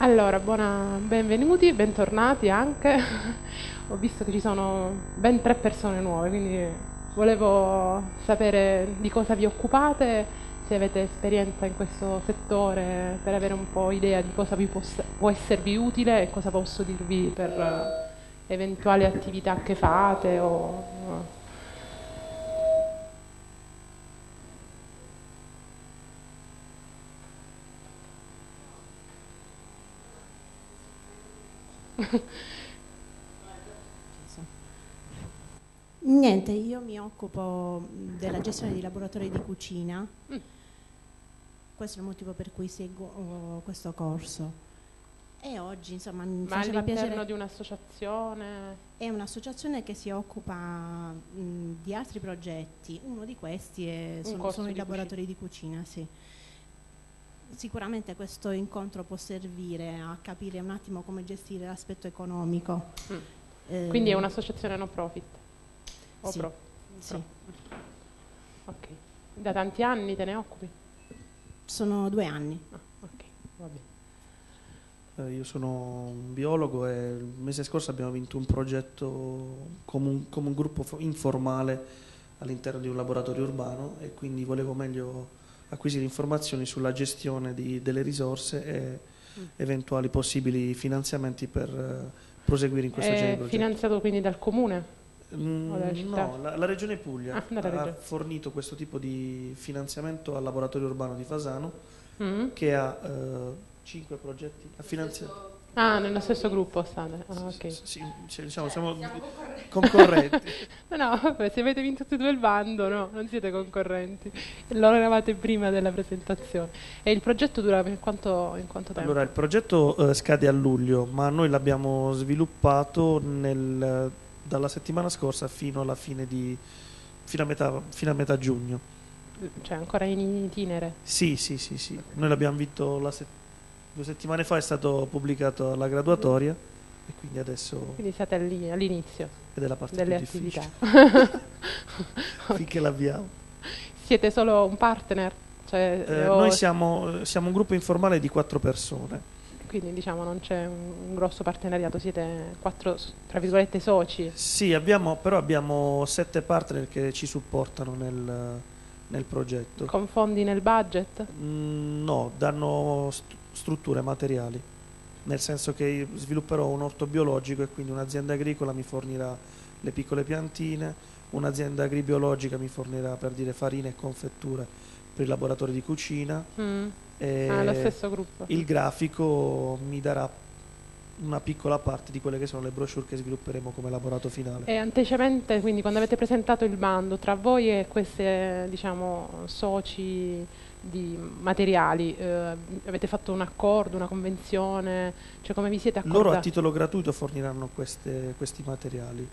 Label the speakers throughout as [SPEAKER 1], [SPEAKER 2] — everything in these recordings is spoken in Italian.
[SPEAKER 1] Allora, buona, benvenuti, bentornati anche. Ho visto che ci sono ben tre persone nuove, quindi volevo sapere di cosa vi occupate, se avete esperienza in questo settore, per avere un po' idea di cosa vi poss- può esservi utile e cosa posso dirvi per eh, eventuali attività che fate o
[SPEAKER 2] Niente, io mi occupo mm, della gestione di laboratori di cucina. Mm. Questo è il motivo per cui seguo oh, questo corso. E oggi,
[SPEAKER 1] insomma, mi Ma faceva piacere... di un'associazione?
[SPEAKER 2] È un'associazione che si occupa
[SPEAKER 1] mh, mm, di altri progetti. Uno di questi è, Un sono, sono di i laboratori cucina. di cucina, sì sicuramente questo incontro può servire a capire un attimo come gestire l'aspetto economico. Mm. Eh, Quindi è un'associazione no profit? O sì. Pro? sì. Pro. Ok. Da tanti anni te ne occupi?
[SPEAKER 2] Sono due anni. Ah, ok, va bene.
[SPEAKER 3] Eh, io sono un biologo e il mese scorso abbiamo vinto un progetto come un, come un gruppo informale all'interno di un laboratorio urbano e quindi volevo meglio acquisire informazioni sulla gestione di, delle risorse e mm. eventuali possibili finanziamenti per eh, proseguire in questa genere di progetto.
[SPEAKER 1] finanziato quindi dal comune? Mm, no,
[SPEAKER 3] la, la, Regione Puglia ah, ha regione. fornito questo tipo di finanziamento al laboratorio urbano di Fasano mm. che ha eh, 5 progetti, ha finanziato
[SPEAKER 1] Ah, nello stesso gruppo state. Ah, okay. Sì, sì, diciamo, siamo concorrenti. no, no, se avete vinto tutti e due il bando, no, non siete concorrenti. Loro eravate prima della presentazione. E il progetto dura per quanto, in quanto tempo? Allora,
[SPEAKER 3] il progetto eh, scade a luglio, ma noi l'abbiamo sviluppato nel, dalla settimana scorsa fino alla fine di... fino a metà, fino a metà giugno.
[SPEAKER 1] Cioè, ancora in itinere?
[SPEAKER 3] Sì, sì, sì, sì. Noi l'abbiamo vinto la settimana due settimane fa è stato pubblicato alla graduatoria e quindi adesso...
[SPEAKER 1] Quindi siete all'inizio ed è parte delle attività.
[SPEAKER 3] Finché l'avviamo.
[SPEAKER 1] Siete solo un partner? Cioè, eh, o... Noi
[SPEAKER 3] siamo, siamo, un gruppo informale di quattro persone.
[SPEAKER 1] Quindi diciamo non c'è un, un grosso partenariato, siete quattro tra virgolette soci?
[SPEAKER 3] Sì, abbiamo, però abbiamo sette partner che ci supportano nel, nel progetto. fondi nel budget? Mm, no, danno strutture materiali, nel senso che svilupperò un orto biologico e quindi un'azienda agricola mi fornirà le piccole piantine, un'azienda agribiologica mi fornirà per dire farine e confetture per i laboratori di cucina. Mm. E ah, lo stesso gruppo. Il grafico mi darà una piccola parte di quelle che sono le brochure che svilupperemo come elaborato finale.
[SPEAKER 1] E antecemente, quindi quando avete presentato il bando tra voi e questi diciamo, soci di materiali? Eh, avete fatto un accordo, una convenzione? Cioè come vi siete accordati? Loro a
[SPEAKER 3] titolo gratuito forniranno queste, questi materiali.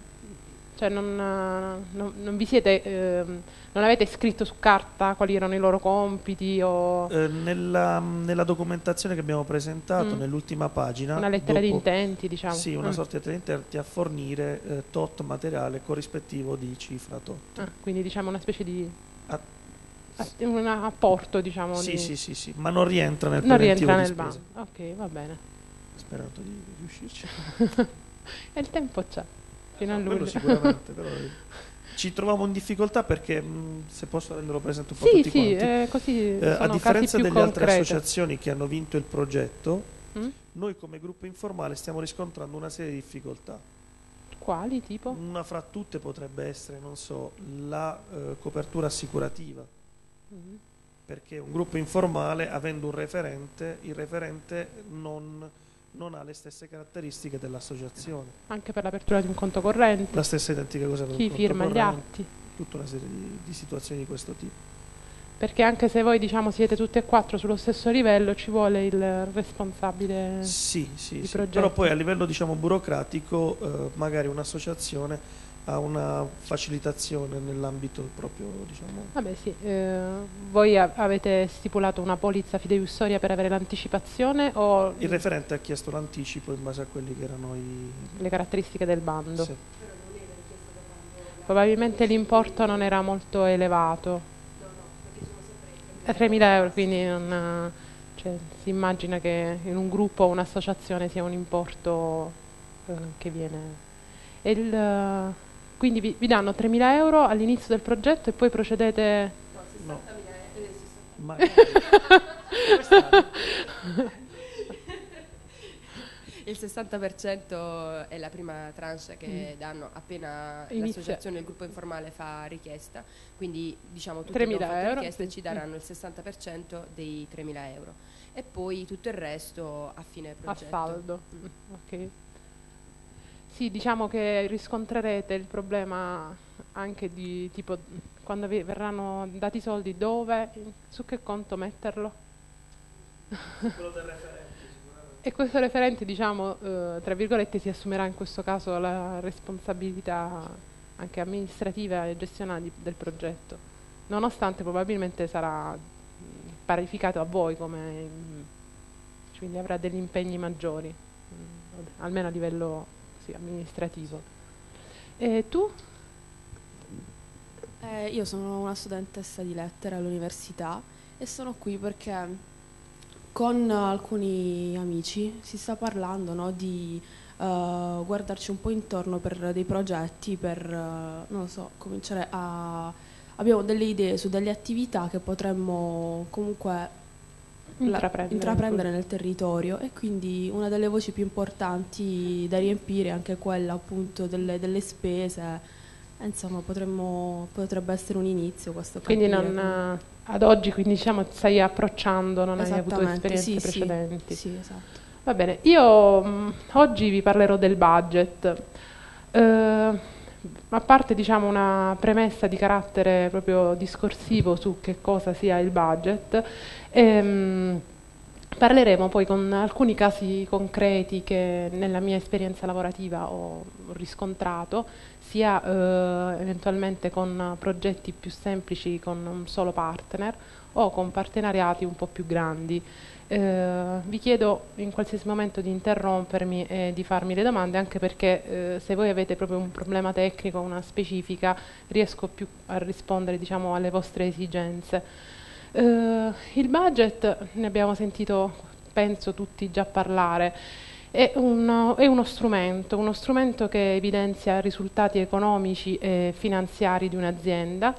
[SPEAKER 1] Cioè non, eh, non, non, siete, eh, non, avete scritto su carta quali erano i loro compiti? Eh,
[SPEAKER 3] nella, nella, documentazione che abbiamo presentato, mm. nell'ultima pagina... Una lettera dopo, di intenti, diciamo. Sì, una mm. sorta di lettera di intenti a fornire eh, tot materiale corrispettivo di cifra tot.
[SPEAKER 1] Ah, quindi diciamo una specie di... A eh, un apporto, diciamo. Sì, di... sì, sì, sì, ma non rientra nel Non rientra nel banco. Ok, va bene. Sperato di riuscirci. e il tempo c'è, fino no, a ah, luglio. sicuramente, però
[SPEAKER 3] ci troviamo in difficoltà perché mh, se posso renderlo presente un po' sì, tutti sì, quanti eh, così eh, a differenza delle concrete. altre associazioni che hanno vinto il progetto mm? noi come gruppo informale stiamo riscontrando una serie di difficoltà quali tipo? una fra tutte potrebbe essere non so la eh, copertura assicurativa Mm-hmm. Perché un gruppo informale, avendo un referente, il referente non, non ha le stesse caratteristiche dell'associazione.
[SPEAKER 1] Anche per l'apertura di un conto corrente. La stessa identica cosa per Chi firma gli atti.
[SPEAKER 3] Tutta una serie di, di situazioni di questo tipo
[SPEAKER 1] perché anche se voi diciamo, siete tutti e quattro sullo stesso livello ci vuole il responsabile sì, sì, di sì. Progetto. però
[SPEAKER 3] poi a livello diciamo, burocratico eh, magari un'associazione a una facilitazione nell'ambito proprio diciamo.
[SPEAKER 1] Vabbè sì, eh, voi avete stipulato una polizza fideiussoria per avere l'anticipazione o... Il
[SPEAKER 3] referente ha chiesto l'anticipo in base a quelli che erano i...
[SPEAKER 1] Le caratteristiche del bando. Sì. Probabilmente l'importo non era molto elevato. 3.000 eh, euro, quindi non, cioè, si immagina che in un gruppo o un'associazione sia un importo eh, che viene... E Il, quindi vi, vi danno 3.000 euro all'inizio del progetto e poi procedete...
[SPEAKER 2] No, 60.000 euro. 60.000. Ma... il 60% è la prima tranche che mm. danno appena l'associazione, il gruppo informale fa richiesta, quindi diciamo tutti abbiamo fatto euro, ci daranno mm. il 60% dei 3.000 euro e poi tutto il resto a fine progetto. A faldo, mm. ok.
[SPEAKER 1] Sì, diciamo che riscontrerete il problema anche di tipo quando vi verranno dati i soldi, dove, su che conto metterlo.
[SPEAKER 3] Quello del referente.
[SPEAKER 1] E questo referente, diciamo, eh, tra virgolette, si assumerà in questo caso la responsabilità anche amministrativa e gestionale del progetto, nonostante probabilmente sarà mm, parificato a voi, come, mm, quindi avrà degli impegni maggiori, mm, almeno a livello sì, amministrativo. E tu?
[SPEAKER 2] Eh, io sono una studentessa di lettere all'università e sono qui perché con alcuni amici si sta parlando no, di uh, guardarci un po' intorno per dei progetti, per, uh, non so, cominciare a... Abbiamo delle idee su delle attività che potremmo comunque Mm. intraprendere, intraprendere nel territorio e quindi una delle voci più importanti da riempire è anche quella appunto delle, delle spese. Eh, insomma, potremmo, potrebbe essere un inizio questo Quindi non, eh, ad oggi, quindi
[SPEAKER 1] diciamo, stai approcciando, non hai avuto esperienze sì, precedenti. Sì, sì, esatto. Va bene, io mh, mm, oggi vi parlerò del budget. Uh, a parte diciamo, una premessa di carattere proprio discorsivo su che cosa sia il budget, ehm, parleremo poi con alcuni casi concreti che nella mia esperienza lavorativa ho riscontrato, sia eh, eventualmente con progetti più semplici con un solo partner o con partenariati un po' più grandi. Eh, vi chiedo in qualsiasi momento di interrompermi e di farmi le domande, anche perché eh, se voi avete proprio un problema tecnico, una specifica, riesco più a rispondere diciamo, alle vostre esigenze. Eh, il budget, ne abbiamo sentito, penso, tutti già parlare. È uno, è uno, strumento, uno strumento che evidenzia risultati economici e finanziari di un'azienda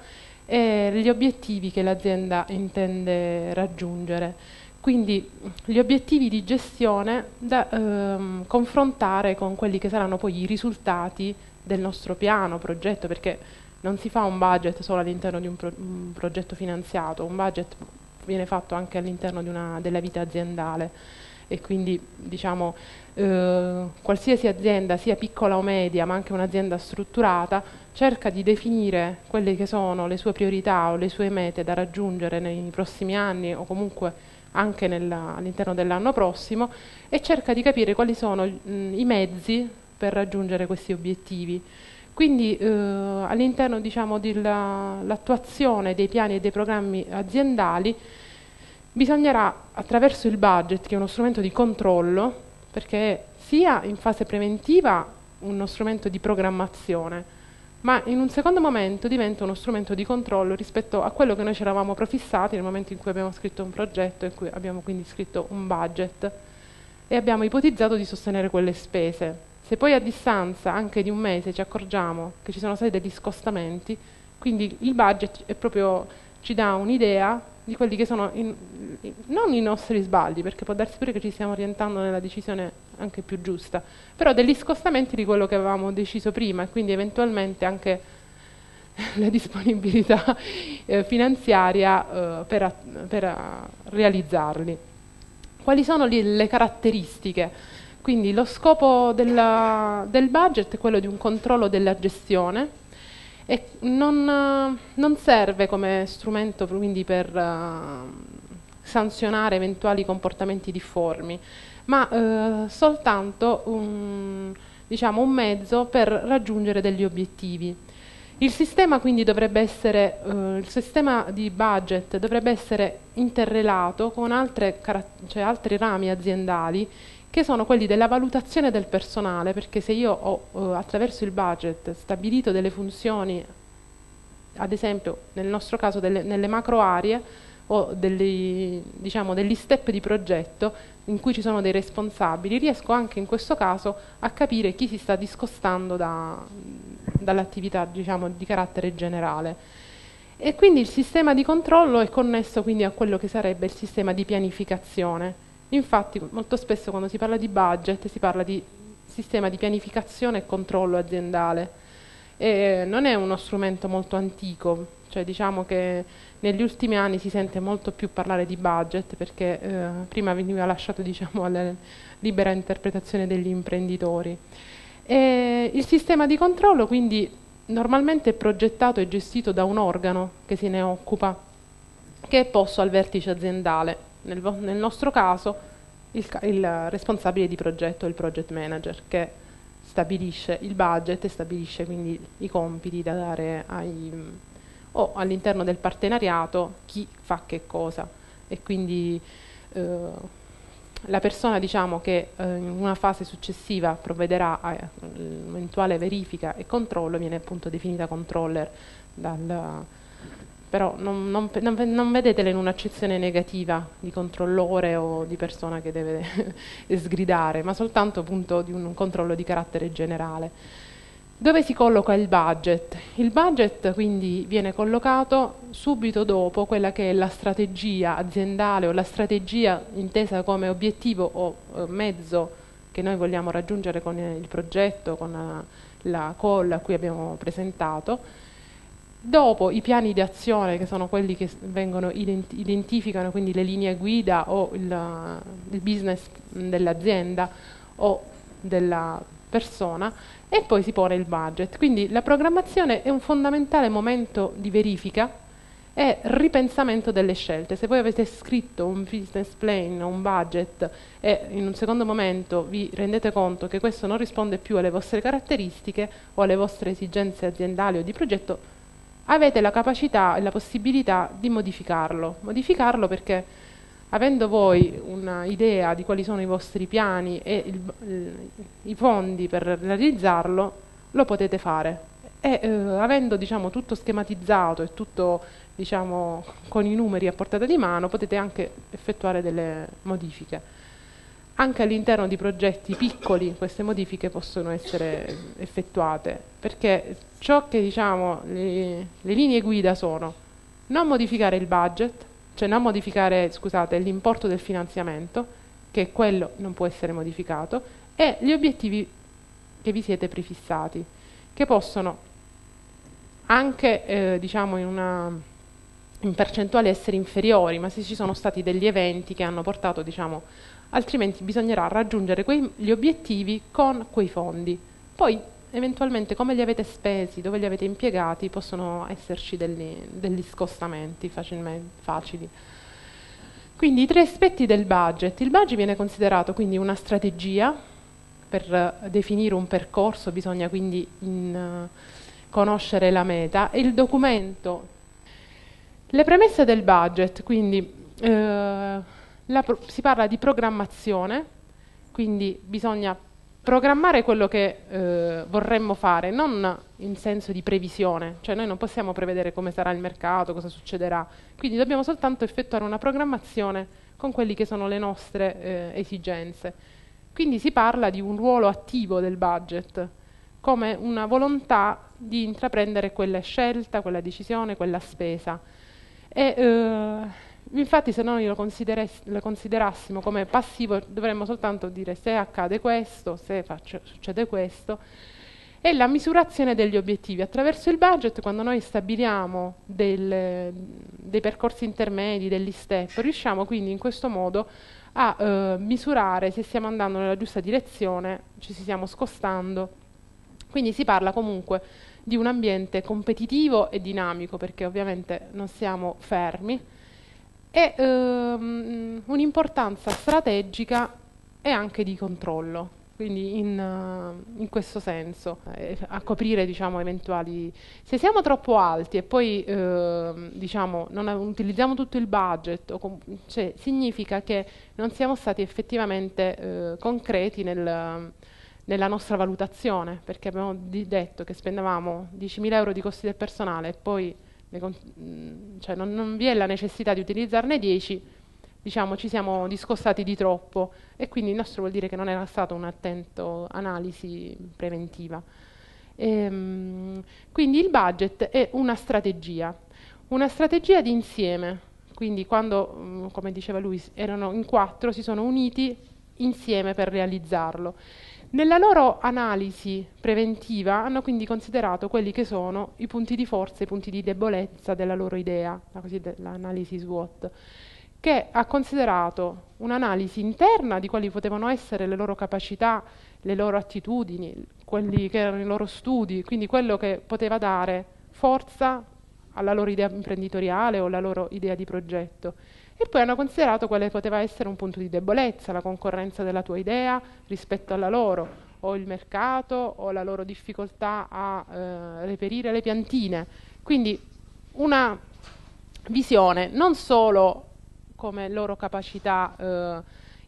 [SPEAKER 1] e gli obiettivi che l'azienda intende raggiungere. Quindi gli obiettivi di gestione da ehm, confrontare con quelli che saranno poi i risultati del nostro piano, progetto, perché non si fa un budget solo all'interno di un, pro un, progetto finanziato, un budget viene fatto anche all'interno della vita aziendale e quindi diciamo, eh, qualsiasi azienda, sia piccola o media, ma anche un'azienda strutturata, cerca di definire quelle che sono le sue priorità o le sue mete da raggiungere nei prossimi anni o comunque anche all'interno dell'anno prossimo e cerca di capire quali sono mh, mm, i mezzi per raggiungere questi obiettivi. Quindi eh, all'interno diciamo, dell'attuazione dei piani e dei programmi aziendali bisognerà attraverso il budget, che è uno strumento di controllo, perché sia in fase preventiva uno strumento di programmazione, ma in un secondo momento diventa uno strumento di controllo rispetto a quello che noi ci eravamo prefissati nel momento in cui abbiamo scritto un progetto, in cui abbiamo quindi scritto un budget e abbiamo ipotizzato di sostenere quelle spese. Se poi a distanza anche di un mese ci accorgiamo che ci sono stati degli scostamenti, quindi il budget proprio, ci dà un'idea di quelli che sono in, non i nostri sbagli, perché può darsi pure che ci stiamo orientando nella decisione anche più giusta, però degli scostamenti di quello che avevamo deciso prima e quindi eventualmente anche la disponibilità eh, finanziaria eh, per, a, per a realizzarli. Quali sono li, le caratteristiche? Quindi lo scopo della, del budget è quello di un controllo della gestione, e non, eh, non serve come strumento quindi per uh, sanzionare eventuali comportamenti difformi, ma uh, soltanto un, diciamo, un mezzo per raggiungere degli obiettivi. Il sistema quindi dovrebbe essere, eh, il sistema di budget dovrebbe essere interrelato con altre, cioè altri rami aziendali che sono quelli della valutazione del personale, perché se io ho eh, attraverso il budget stabilito delle funzioni, ad esempio nel nostro caso delle, nelle macro aree o degli, diciamo, degli step di progetto in cui ci sono dei responsabili, riesco anche in questo caso a capire chi si sta discostando da, dall'attività diciamo, di carattere generale. E quindi il sistema di controllo è connesso quindi a quello che sarebbe il sistema di pianificazione Infatti molto spesso quando si parla di budget si parla di sistema di pianificazione e controllo aziendale e non è uno strumento molto antico, cioè diciamo che negli ultimi anni si sente molto più parlare di budget perché eh, prima veniva lasciato diciamo, alla libera interpretazione degli imprenditori. E il sistema di controllo quindi normalmente è progettato e gestito da un organo che se ne occupa, che è posto al vertice aziendale nel, nel nostro caso il, il, responsabile di progetto, il project manager, che stabilisce il budget e stabilisce quindi i compiti da dare ai, o all'interno del partenariato chi fa che cosa. E quindi eh, la persona diciamo, che eh, in una fase successiva provvederà all'eventuale verifica e controllo viene appunto definita controller dal però non, non, non, vedetela in un'accezione negativa di controllore o di persona che deve sgridare, ma soltanto appunto di un controllo di carattere generale. Dove si colloca il budget? Il budget quindi viene collocato subito dopo quella che è la strategia aziendale o la strategia intesa come obiettivo o eh, mezzo che noi vogliamo raggiungere con il progetto, con la, eh, la call a cui abbiamo presentato Dopo i piani di azione, che sono quelli che ident identificano quindi le linee guida o il, il business dell'azienda o della persona, e poi si pone il budget. Quindi la programmazione è un fondamentale momento di verifica e ripensamento delle scelte. Se voi avete scritto un business plan, un budget e in un secondo momento vi rendete conto che questo non risponde più alle vostre caratteristiche o alle vostre esigenze aziendali o di progetto, avete la capacità e la possibilità di modificarlo. Modificarlo perché avendo voi un'idea di quali sono i vostri piani e il, i fondi per realizzarlo, lo potete fare. E eh, avendo diciamo, tutto schematizzato e tutto diciamo, con i numeri a portata di mano, potete anche effettuare delle modifiche anche all'interno di progetti piccoli queste modifiche possono essere effettuate, perché ciò che diciamo le, le linee guida sono non modificare il budget, cioè non modificare l'importo del finanziamento, che quello non può essere modificato, e gli obiettivi che vi siete prefissati, che possono anche eh, diciamo in, una, in percentuali essere inferiori, ma se ci sono stati degli eventi che hanno portato diciamo, altrimenti bisognerà raggiungere quei, gli obiettivi con quei fondi. Poi eventualmente come li avete spesi, dove li avete impiegati, possono esserci degli, degli scostamenti facili. Quindi i tre aspetti del budget. Il budget viene considerato quindi una strategia, per definire un percorso bisogna quindi in, uh, conoscere la meta, e il documento. Le premesse del budget, quindi... Uh, pro- si parla di programmazione, quindi bisogna programmare quello che eh, vorremmo fare, non in senso di previsione, cioè noi non possiamo prevedere come sarà il mercato, cosa succederà, quindi dobbiamo soltanto effettuare una programmazione con quelle che sono le nostre eh, esigenze. Quindi si parla di un ruolo attivo del budget, come una volontà di intraprendere quella scelta, quella decisione, quella spesa. E, eh, Infatti se noi lo, lo, considerassimo come passivo dovremmo soltanto dire se accade questo, se faccio, succede questo, è la misurazione degli obiettivi. Attraverso il budget, quando noi stabiliamo del, dei percorsi intermedi, degli step, riusciamo quindi in questo modo a eh, misurare se stiamo andando nella giusta direzione, ci stiamo scostando. Quindi si parla comunque di un ambiente competitivo e dinamico, perché ovviamente non siamo fermi, e ehm, un'importanza strategica e anche di controllo, quindi in, eh, in questo senso, eh, a coprire diciamo, eventuali... Se siamo troppo alti e poi ehm, diciamo, non utilizziamo tutto il budget, cioè, significa che non siamo stati effettivamente eh, concreti nel nella nostra valutazione, perché abbiamo detto che spendevamo 10.000 euro di costi del personale e poi Mm, cioè non, non, vi è la necessità di utilizzarne 10, diciamo ci siamo discostati di troppo e quindi il nostro vuol dire che non era stata un'attenta analisi preventiva. Ehm, quindi il budget è una strategia, una strategia di insieme, quindi quando, mm, come diceva lui, erano in quattro, si sono uniti insieme per realizzarlo. Nella loro analisi preventiva hanno quindi considerato quelli che sono i punti di forza, i punti di debolezza della loro idea, la cosiddetta analisi SWOT, che ha considerato un'analisi interna di quali potevano essere le loro capacità, le loro attitudini, quelli che erano i loro studi, quindi quello che poteva dare forza alla loro idea imprenditoriale o alla loro idea di progetto e poi hanno considerato quale poteva essere un punto di debolezza, la concorrenza della tua idea rispetto alla loro, o il mercato, o la loro difficoltà a eh, reperire le piantine. Quindi una visione non solo come loro capacità eh,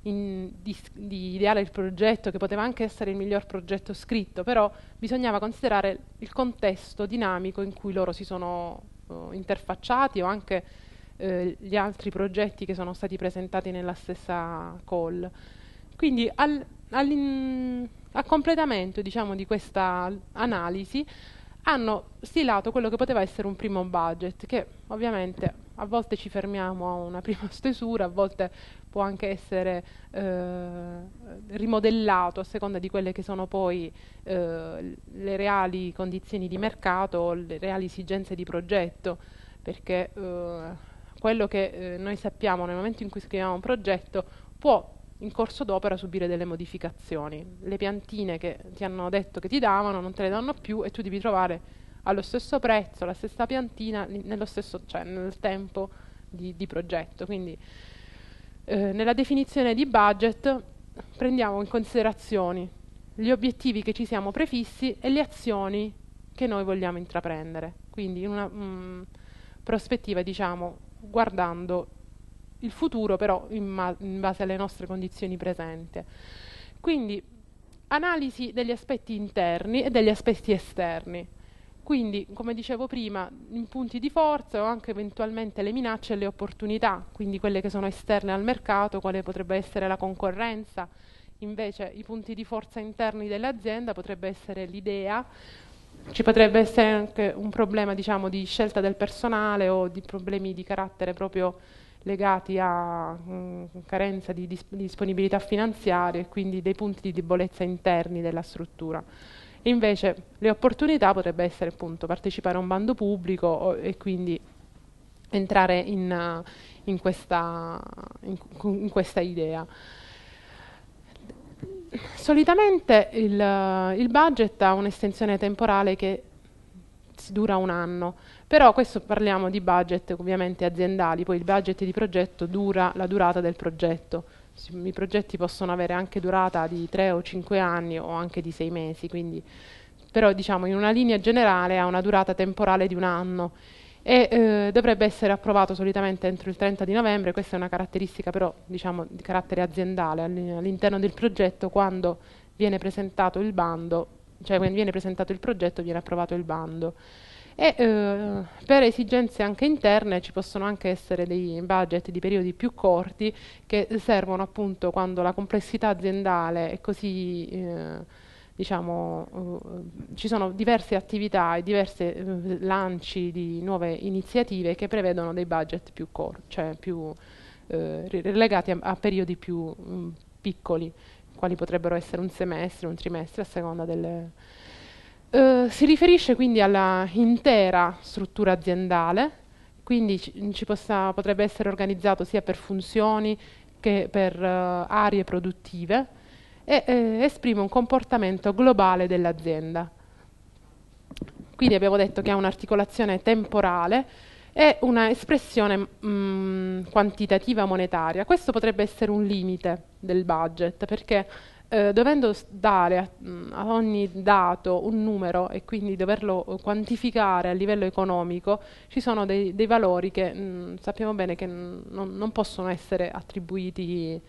[SPEAKER 1] in, di, di, ideare il progetto, che poteva anche essere il miglior progetto scritto, però bisognava considerare il contesto dinamico in cui loro si sono uh, interfacciati o anche eh, gli altri progetti che sono stati presentati nella stessa call. Quindi al, a completamento diciamo, di questa analisi hanno stilato quello che poteva essere un primo budget, che ovviamente a volte ci fermiamo a una prima stesura, a volte può anche essere eh, rimodellato a seconda di quelle che sono poi eh, le reali condizioni di mercato, le reali esigenze di progetto, perché eh, quello che eh, noi sappiamo nel momento in cui scriviamo un progetto può in corso d'opera subire delle modificazioni. Le piantine che ti hanno detto che ti davano non te le danno più e tu devi trovare allo stesso prezzo la stessa piantina nello stesso, cioè, nel tempo di, di progetto. Quindi eh, nella definizione di budget prendiamo in considerazione gli obiettivi che ci siamo prefissi e le azioni che noi vogliamo intraprendere. Quindi in una mh, mm, prospettiva diciamo guardando il futuro però in, in base alle nostre condizioni presenti. Quindi analisi degli aspetti interni e degli aspetti esterni. Quindi, come dicevo prima, i punti di forza o anche eventualmente le minacce e le opportunità, quindi quelle che sono esterne al mercato, quale potrebbe essere la concorrenza. Invece i punti di forza interni dell'azienda potrebbe essere l'idea, ci potrebbe essere anche un problema diciamo, di scelta del personale o di problemi di carattere proprio legati a mh, mm, carenza di, dis di disponibilità finanziaria e quindi dei punti di debolezza interni della struttura. Invece le opportunità potrebbero essere appunto partecipare a un bando pubblico o, e quindi entrare in, in, questa, in, in questa idea solitamente il, eh, il budget ha un'estensione temporale che dura un anno, però questo parliamo di budget ovviamente aziendali, poi il budget di progetto dura la durata del progetto, i progetti possono avere anche durata di 3 o 5 anni o anche di 6 mesi, quindi, però diciamo in una linea generale ha una durata temporale di un anno e eh, dovrebbe essere approvato solitamente entro il 30 di novembre, questa è una caratteristica però diciamo, di carattere aziendale all'interno del progetto quando viene presentato il bando, cioè quando viene presentato il progetto viene approvato il bando. E, eh, per esigenze anche interne ci possono anche essere dei budget di periodi più corti che servono appunto quando la complessità aziendale è così eh, diciamo, uh, ci sono diverse attività e diversi uh, lanci di nuove iniziative che prevedono dei budget più corti, cioè più uh, relegati a, a, periodi più mh, mm, piccoli, quali potrebbero essere un semestre, un trimestre, a seconda delle... Uh, si riferisce quindi alla intera struttura aziendale, quindi ci, possa, potrebbe essere organizzato sia per funzioni che per uh, aree produttive, e eh, esprime un comportamento globale dell'azienda. Quindi abbiamo detto che ha un'articolazione temporale e una espressione mh, quantitativa monetaria. Questo potrebbe essere un limite del budget perché eh, dovendo dare a, a, ogni dato un numero e quindi doverlo eh, quantificare a livello economico, ci sono dei, dei valori che mh, sappiamo bene che non, non possono essere attribuiti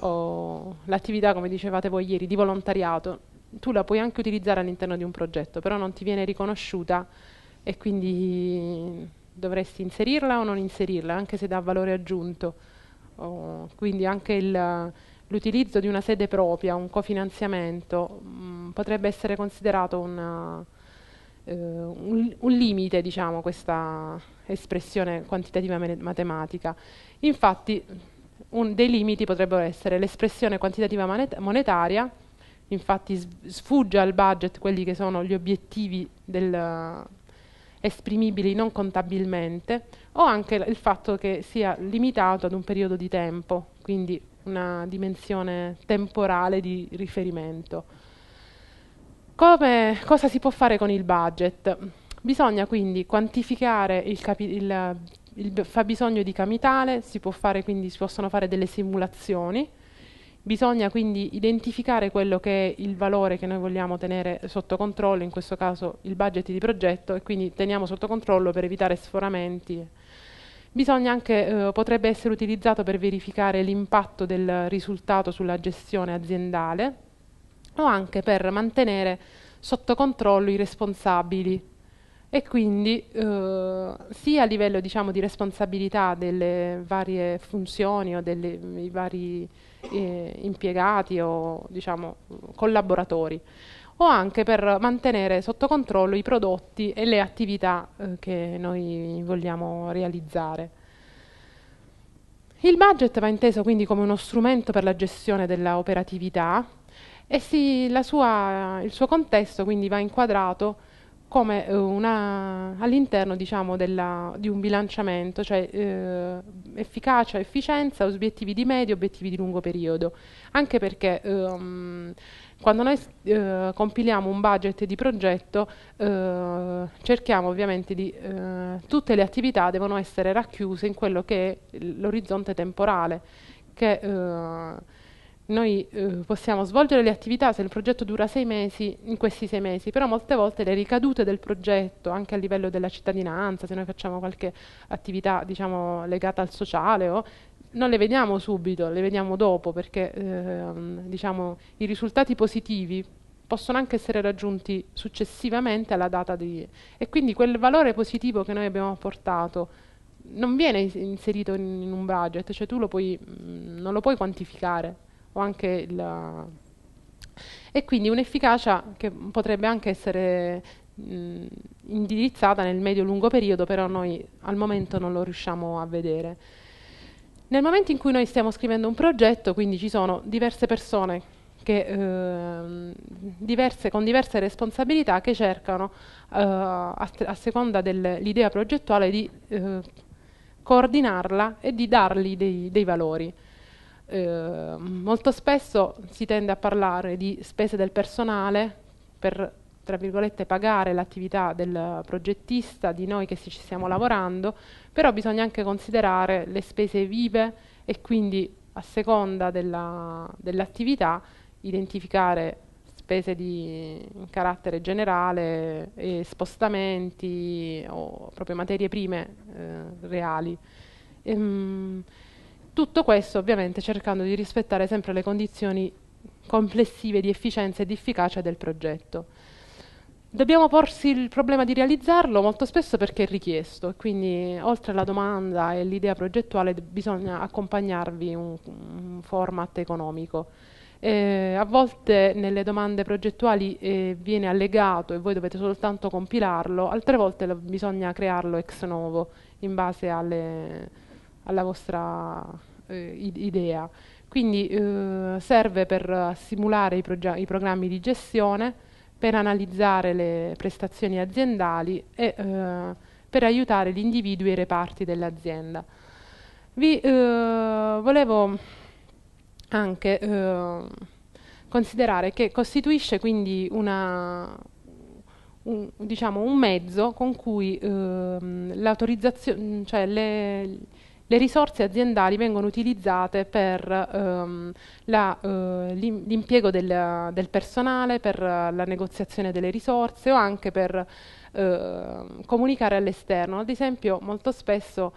[SPEAKER 1] o l'attività, come dicevate voi ieri, di volontariato, tu la puoi anche utilizzare all'interno di un progetto, però non ti viene riconosciuta e quindi dovresti inserirla o non inserirla, anche se dà valore aggiunto. Oh, quindi anche l'utilizzo di una sede propria, un cofinanziamento, mh, mm, potrebbe essere considerato una, eh, un, un, limite, diciamo, questa espressione quantitativa matematica. Infatti, un, dei limiti potrebbero essere l'espressione quantitativa monetaria, infatti sfugge al budget quelli che sono gli obiettivi del, esprimibili non contabilmente, o anche il fatto che sia limitato ad un periodo di tempo, quindi una dimensione temporale di riferimento. Come, cosa si può fare con il budget? Bisogna quindi quantificare il, il, il fabbisogno di capitale, si, quindi, si possono fare delle simulazioni, bisogna quindi identificare quello che è il valore che noi vogliamo tenere sotto controllo, in questo caso il budget di progetto, e quindi teniamo sotto controllo per evitare sforamenti. Anche, eh, potrebbe essere utilizzato per verificare l'impatto del risultato sulla gestione aziendale o anche per mantenere sotto controllo i responsabili e quindi eh, sia a livello diciamo, di responsabilità delle varie funzioni o dei vari eh, impiegati o diciamo, collaboratori, o anche per mantenere sotto controllo i prodotti e le attività eh, che noi vogliamo realizzare. Il budget va inteso quindi come uno strumento per la gestione dell'operatività e si, sua, il suo contesto quindi va inquadrato come eh, all'interno diciamo, di un bilanciamento, cioè eh, efficacia, efficienza, obiettivi di medio, obiettivi di lungo periodo, anche perché ehm, quando noi eh, compiliamo un budget di progetto eh, cerchiamo ovviamente di eh, tutte le attività devono essere racchiuse in quello che è l'orizzonte temporale, che, eh, noi eh, possiamo svolgere le attività se il progetto dura sei mesi, in questi sei mesi, però molte volte le ricadute del progetto, anche a livello della cittadinanza, se noi facciamo qualche attività diciamo, legata al sociale, o, non le vediamo subito, le vediamo dopo, perché eh, diciamo, i risultati positivi possono anche essere raggiunti successivamente alla data di... E quindi quel valore positivo che noi abbiamo apportato non viene inserito in, in un budget, cioè tu lo puoi, mm, non lo puoi quantificare, o anche il... E quindi un'efficacia che potrebbe anche essere mh, indirizzata nel medio-lungo periodo, però noi al momento non lo riusciamo a vedere. Nel momento in cui noi stiamo scrivendo un progetto, quindi ci sono diverse persone che, eh, diverse, con diverse responsabilità che cercano, eh, a, a, seconda dell'idea progettuale, di eh, coordinarla e di dargli dei, dei valori. Eh, molto spesso si tende a parlare di spese del personale per tra virgolette, pagare l'attività del progettista, di noi che ci stiamo lavorando, però bisogna anche considerare le spese vive e quindi a seconda dell'attività identificare spese di carattere generale, e spostamenti o proprio materie prime eh, reali. Ehm, tutto questo ovviamente cercando di rispettare sempre le condizioni complessive di efficienza e di efficacia del progetto. Dobbiamo porsi il problema di realizzarlo molto spesso perché è richiesto, quindi oltre alla domanda e all'idea progettuale bisogna accompagnarvi un, un format economico. Eh, a volte nelle domande progettuali eh, viene allegato e voi dovete soltanto compilarlo, altre volte lo, bisogna crearlo ex novo in base alle, alla vostra eh, idea. Quindi eh, serve per simulare i, i, programmi di gestione, per analizzare le prestazioni aziendali e eh, per aiutare gli individui e i reparti dell'azienda. Vi eh, volevo anche eh, considerare che costituisce quindi una, un, diciamo, un mezzo con cui ehm, cioè le, le risorse aziendali vengono utilizzate per ehm, eh, l'impiego del, del, personale, per la negoziazione delle risorse o anche per eh, comunicare all'esterno. Ad esempio, molto spesso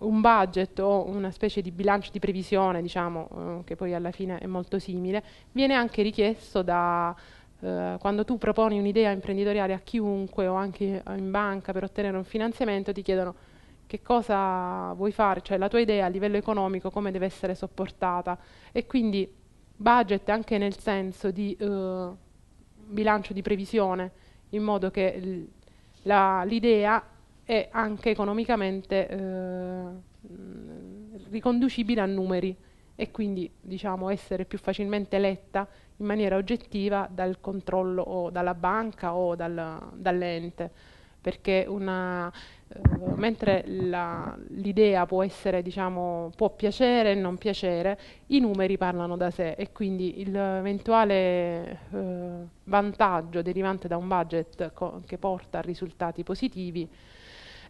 [SPEAKER 1] un budget o una specie di bilancio di previsione, diciamo, eh, che poi alla fine è molto simile, viene anche richiesto da eh, quando tu proponi un'idea imprenditoriale a chiunque o anche in banca per ottenere un finanziamento, ti chiedono che cosa vuoi fare, cioè la tua idea a livello economico come deve essere sopportata e quindi budget anche nel senso di eh, bilancio di previsione in modo che l'idea è anche economicamente eh, riconducibile a numeri e quindi diciamo, essere più facilmente letta in maniera oggettiva dal controllo o dalla banca o dal, dall'ente perché una, uh, mentre l'idea può essere, diciamo, può piacere e non piacere, i numeri parlano da sé e quindi l'eventuale uh, eh, vantaggio derivante da un budget che porta a risultati positivi,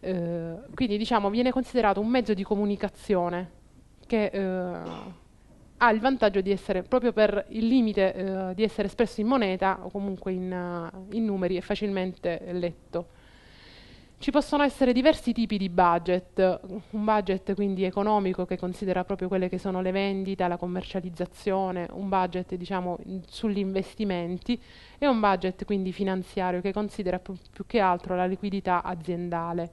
[SPEAKER 1] uh, quindi diciamo viene considerato un mezzo di comunicazione che ha il vantaggio di essere, proprio per il limite eh, di essere espresso in moneta o comunque in, in numeri, è facilmente letto. Ci possono essere diversi tipi di budget, un budget quindi economico che considera proprio quelle che sono le vendite, la commercializzazione, un budget diciamo sugli investimenti e un budget quindi finanziario che considera più che altro la liquidità aziendale.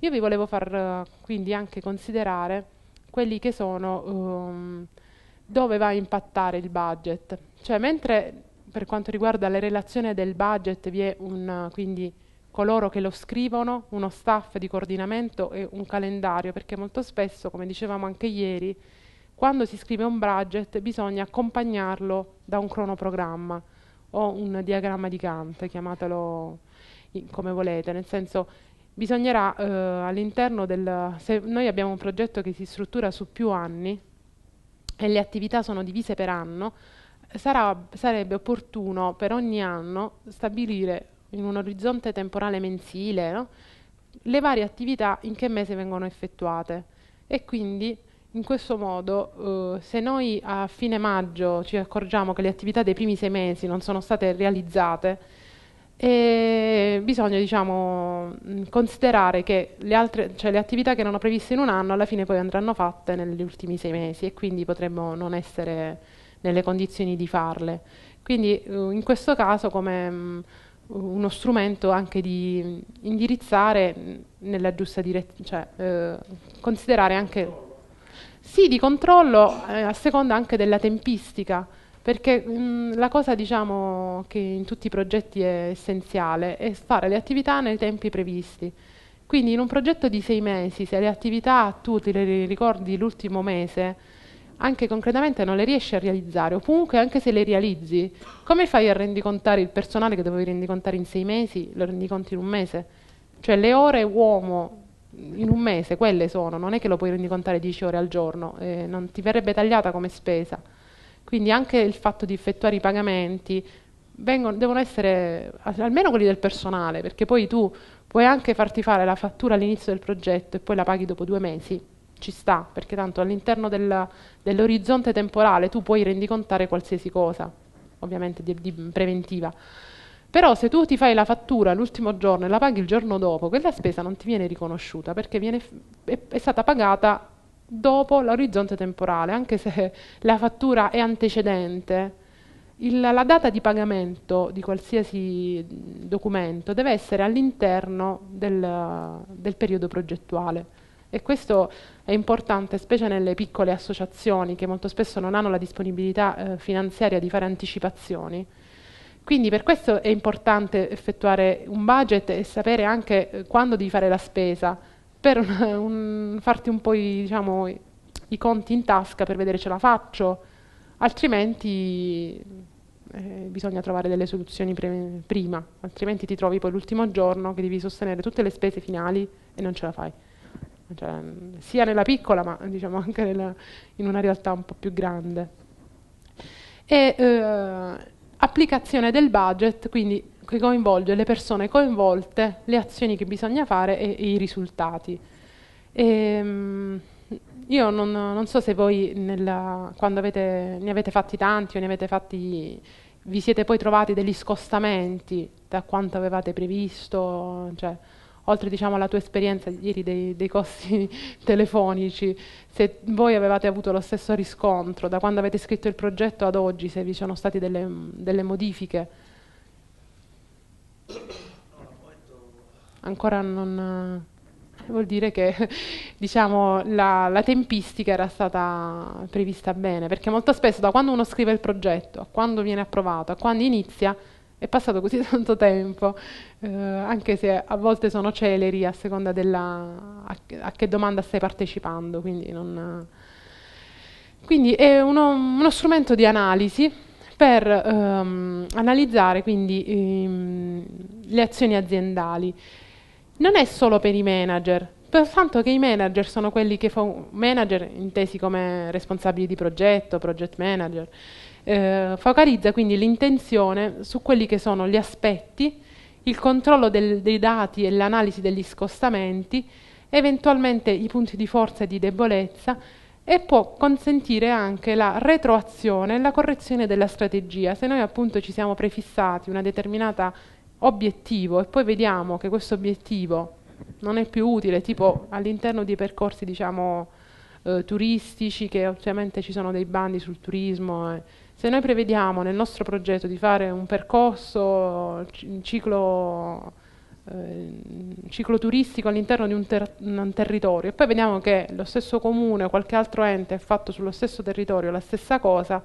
[SPEAKER 1] Io vi volevo far quindi anche considerare quelli che sono um, dove va a impattare il budget, cioè mentre per quanto riguarda le relazioni del budget vi è un quindi coloro che lo scrivono, uno staff di coordinamento e un calendario, perché molto spesso, come dicevamo anche ieri, quando si scrive un budget bisogna accompagnarlo da un cronoprogramma o un diagramma di Kant, chiamatelo come volete, nel senso bisognerà eh, all'interno del... se noi abbiamo un progetto che si struttura su più anni e le attività sono divise per anno, sarà, sarebbe opportuno per ogni anno stabilire in un orizzonte temporale mensile, no? le varie attività in che mese vengono effettuate. E quindi in questo modo, eh, se noi a fine maggio ci accorgiamo che le attività dei primi sei mesi non sono state realizzate, eh, bisogna diciamo, mm, considerare che le, altre, cioè le, attività che erano previste in un anno alla fine poi andranno fatte negli ultimi sei mesi e quindi potremmo non essere nelle condizioni di farle. Quindi eh, in questo caso, come mh, mm, uno strumento anche di indirizzare nella giusta direzione, cioè eh, considerare anche... Sì, di controllo eh, a seconda anche della tempistica, perché mh, la cosa diciamo, che in tutti i progetti è essenziale è fare le attività nei tempi previsti. Quindi in un progetto di sei mesi, se le attività tu te le ricordi l'ultimo mese, anche concretamente non le riesci a realizzare, o comunque anche se le realizzi, come fai a rendicontare il personale che dovevi rendicontare in sei mesi, lo rendiconti in un mese? Cioè le ore uomo in un mese, quelle sono, non è che lo puoi rendicontare 10 ore al giorno, eh, non ti verrebbe tagliata come spesa. Quindi anche il fatto di effettuare i pagamenti vengono, devono essere almeno quelli del personale, perché poi tu puoi anche farti fare la fattura all'inizio del progetto e poi la paghi dopo due mesi ci sta, perché tanto all'interno del, dell'orizzonte temporale tu puoi rendicontare qualsiasi cosa, ovviamente di, di preventiva. Però se tu ti fai la fattura l'ultimo giorno e la paghi il giorno dopo, quella spesa non ti viene riconosciuta perché viene, è, è stata pagata dopo l'orizzonte temporale, anche se la fattura è antecedente. Il, la data di pagamento di qualsiasi documento deve essere all'interno del, del periodo progettuale e questo è importante, specie nelle piccole associazioni che molto spesso non hanno la disponibilità eh, finanziaria di fare anticipazioni. Quindi per questo è importante effettuare un budget e sapere anche eh, quando devi fare la spesa, per un, un, farti un po' i, diciamo, i, conti in tasca per vedere ce la faccio, altrimenti eh, bisogna trovare delle soluzioni pre- prima, altrimenti ti trovi poi l'ultimo giorno che devi sostenere tutte le spese finali e non ce la fai cioè, sia nella piccola ma diciamo, anche nella, in una realtà un po' più grande. E eh, applicazione del budget, quindi che coinvolge le persone coinvolte, le azioni che bisogna fare e, e i risultati. E, ehm, io non, non, so se voi nella, quando avete, ne avete fatti tanti o ne avete fatti vi siete poi trovati degli scostamenti da quanto avevate previsto, cioè, oltre diciamo, alla tua esperienza ieri dei, dei costi telefonici, se voi avevate avuto lo stesso riscontro da quando avete scritto il progetto ad oggi, se vi sono state delle, delle modifiche. Ancora non eh, vuol dire che diciamo, la, la, tempistica era stata prevista bene, perché molto spesso da quando uno scrive il progetto, a quando viene approvato, a quando inizia, è passato così tanto tempo, eh, anche se a volte sono celeri a seconda della, a, a che domanda stai partecipando. Quindi, non, quindi è uno, uno, strumento di analisi per ehm, analizzare quindi, ehm, le azioni aziendali. Non è solo per i manager, per Tanto che i manager sono quelli che fanno, manager intesi come responsabili di progetto, project manager, eh, focalizza quindi l'intenzione su quelli che sono gli aspetti, il controllo del, dei dati e l'analisi degli scostamenti, eventualmente i punti di forza e di debolezza e può consentire anche la retroazione e la correzione della strategia. Se noi appunto ci siamo prefissati una determinata obiettivo e poi vediamo che questo obiettivo non è più utile, tipo all'interno di percorsi diciamo eh, turistici che ovviamente ci sono dei bandi sul turismo eh, se noi prevediamo nel nostro progetto di fare un percorso, un ciclo, eh, ciclo turistico all'interno di un, ter un, territorio e poi vediamo che lo stesso comune o qualche altro ente ha fatto sullo stesso territorio la stessa cosa,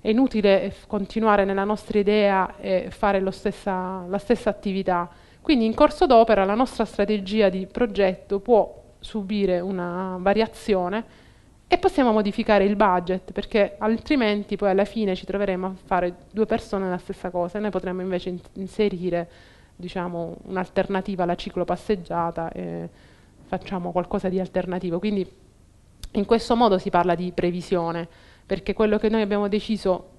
[SPEAKER 1] è inutile continuare nella nostra idea e fare stessa, la stessa attività. Quindi in corso d'opera la nostra strategia di progetto può subire una variazione e possiamo modificare il budget perché altrimenti poi alla fine ci troveremo a fare due persone la stessa cosa e noi potremmo invece in inserire diciamo, un'alternativa alla ciclo passeggiata e facciamo qualcosa di alternativo. Quindi in questo modo si parla di previsione perché quello che noi abbiamo deciso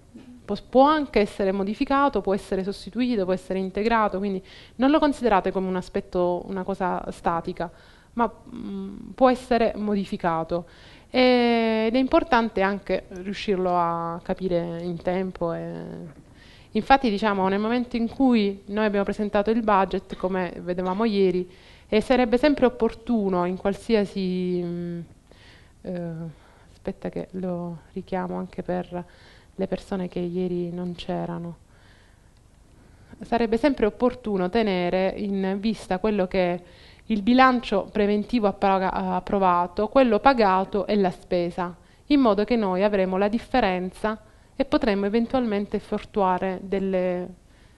[SPEAKER 1] può anche essere modificato, può essere sostituito, può essere integrato, quindi non lo considerate come un aspetto, una cosa statica, ma mh, mm, può essere modificato ed è importante anche riuscirlo a capire in tempo. Infatti diciamo nel momento in cui noi abbiamo presentato il budget, come vedevamo ieri, e eh, sarebbe sempre opportuno in qualsiasi... Mh, mm, eh, aspetta che lo richiamo anche per le persone che ieri non c'erano. Sarebbe sempre opportuno tenere in vista quello che il bilancio preventivo approvato, quello pagato e la spesa, in modo che noi avremo la differenza e potremo eventualmente effettuare delle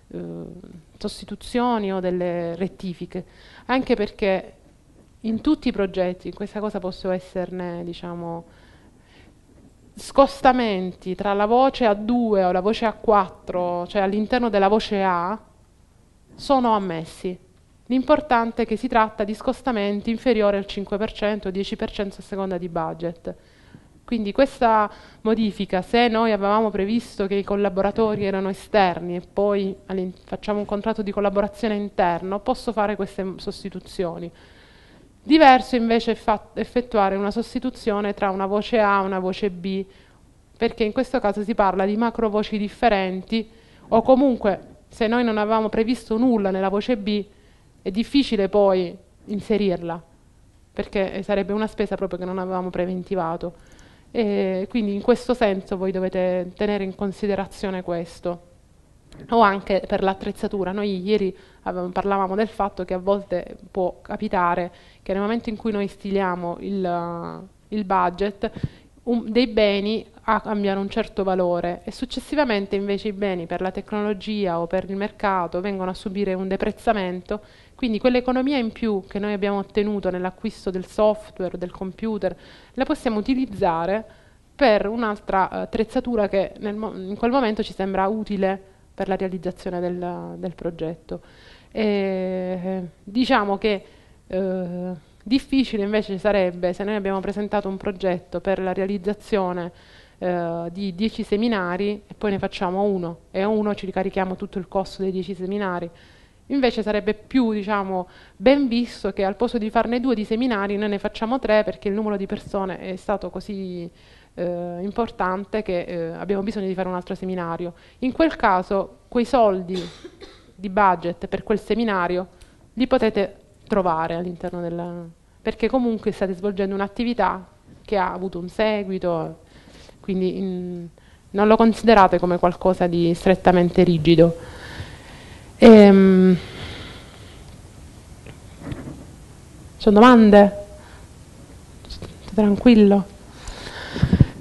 [SPEAKER 1] eh, sostituzioni o delle rettifiche, anche perché in tutti i progetti, in questa cosa posso esserne, diciamo, scostamenti tra la voce A2 o la voce A4, cioè all'interno della voce A, sono ammessi L'importante è che si tratta di scostamenti inferiori al 5% o 10% a seconda di budget. Quindi questa modifica, se noi avevamo previsto che i collaboratori erano esterni e poi facciamo un contratto di collaborazione interno, posso fare queste sostituzioni. Diverso invece è effettuare una sostituzione tra una voce A e una voce B, perché in questo caso si parla di macro voci differenti o comunque se noi non avevamo previsto nulla nella voce B è difficile poi inserirla, perché sarebbe una spesa proprio che non avevamo preventivato. E quindi in questo senso voi dovete tenere in considerazione questo. O anche per l'attrezzatura. Noi ieri avevamo, parlavamo del fatto che a volte può capitare che nel momento in cui noi stiliamo il, il budget, un, dei beni a, cambiare un certo valore e successivamente invece i beni per la tecnologia o per il mercato vengono a subire un deprezzamento, quindi quell'economia in più che noi abbiamo ottenuto nell'acquisto del software, del computer, la possiamo utilizzare per un'altra eh, attrezzatura che nel, in quel momento ci sembra utile per la realizzazione del, del progetto. E, eh, diciamo che eh, Difficile invece sarebbe se noi abbiamo presentato un progetto per la realizzazione eh, di 10 seminari e poi ne facciamo uno e a uno ci ricarichiamo tutto il costo dei 10 seminari. Invece sarebbe più diciamo, ben visto che al posto di farne due di seminari noi ne facciamo tre perché il numero di persone è stato così eh, importante che eh, abbiamo bisogno di fare un altro seminario. In quel caso quei soldi di budget per quel seminario li potete trovare all'interno della... perché comunque state svolgendo un'attività che ha avuto un seguito, quindi in, mm, non lo considerate come qualcosa di strettamente rigido. Ehm, ci sono domande? tranquillo.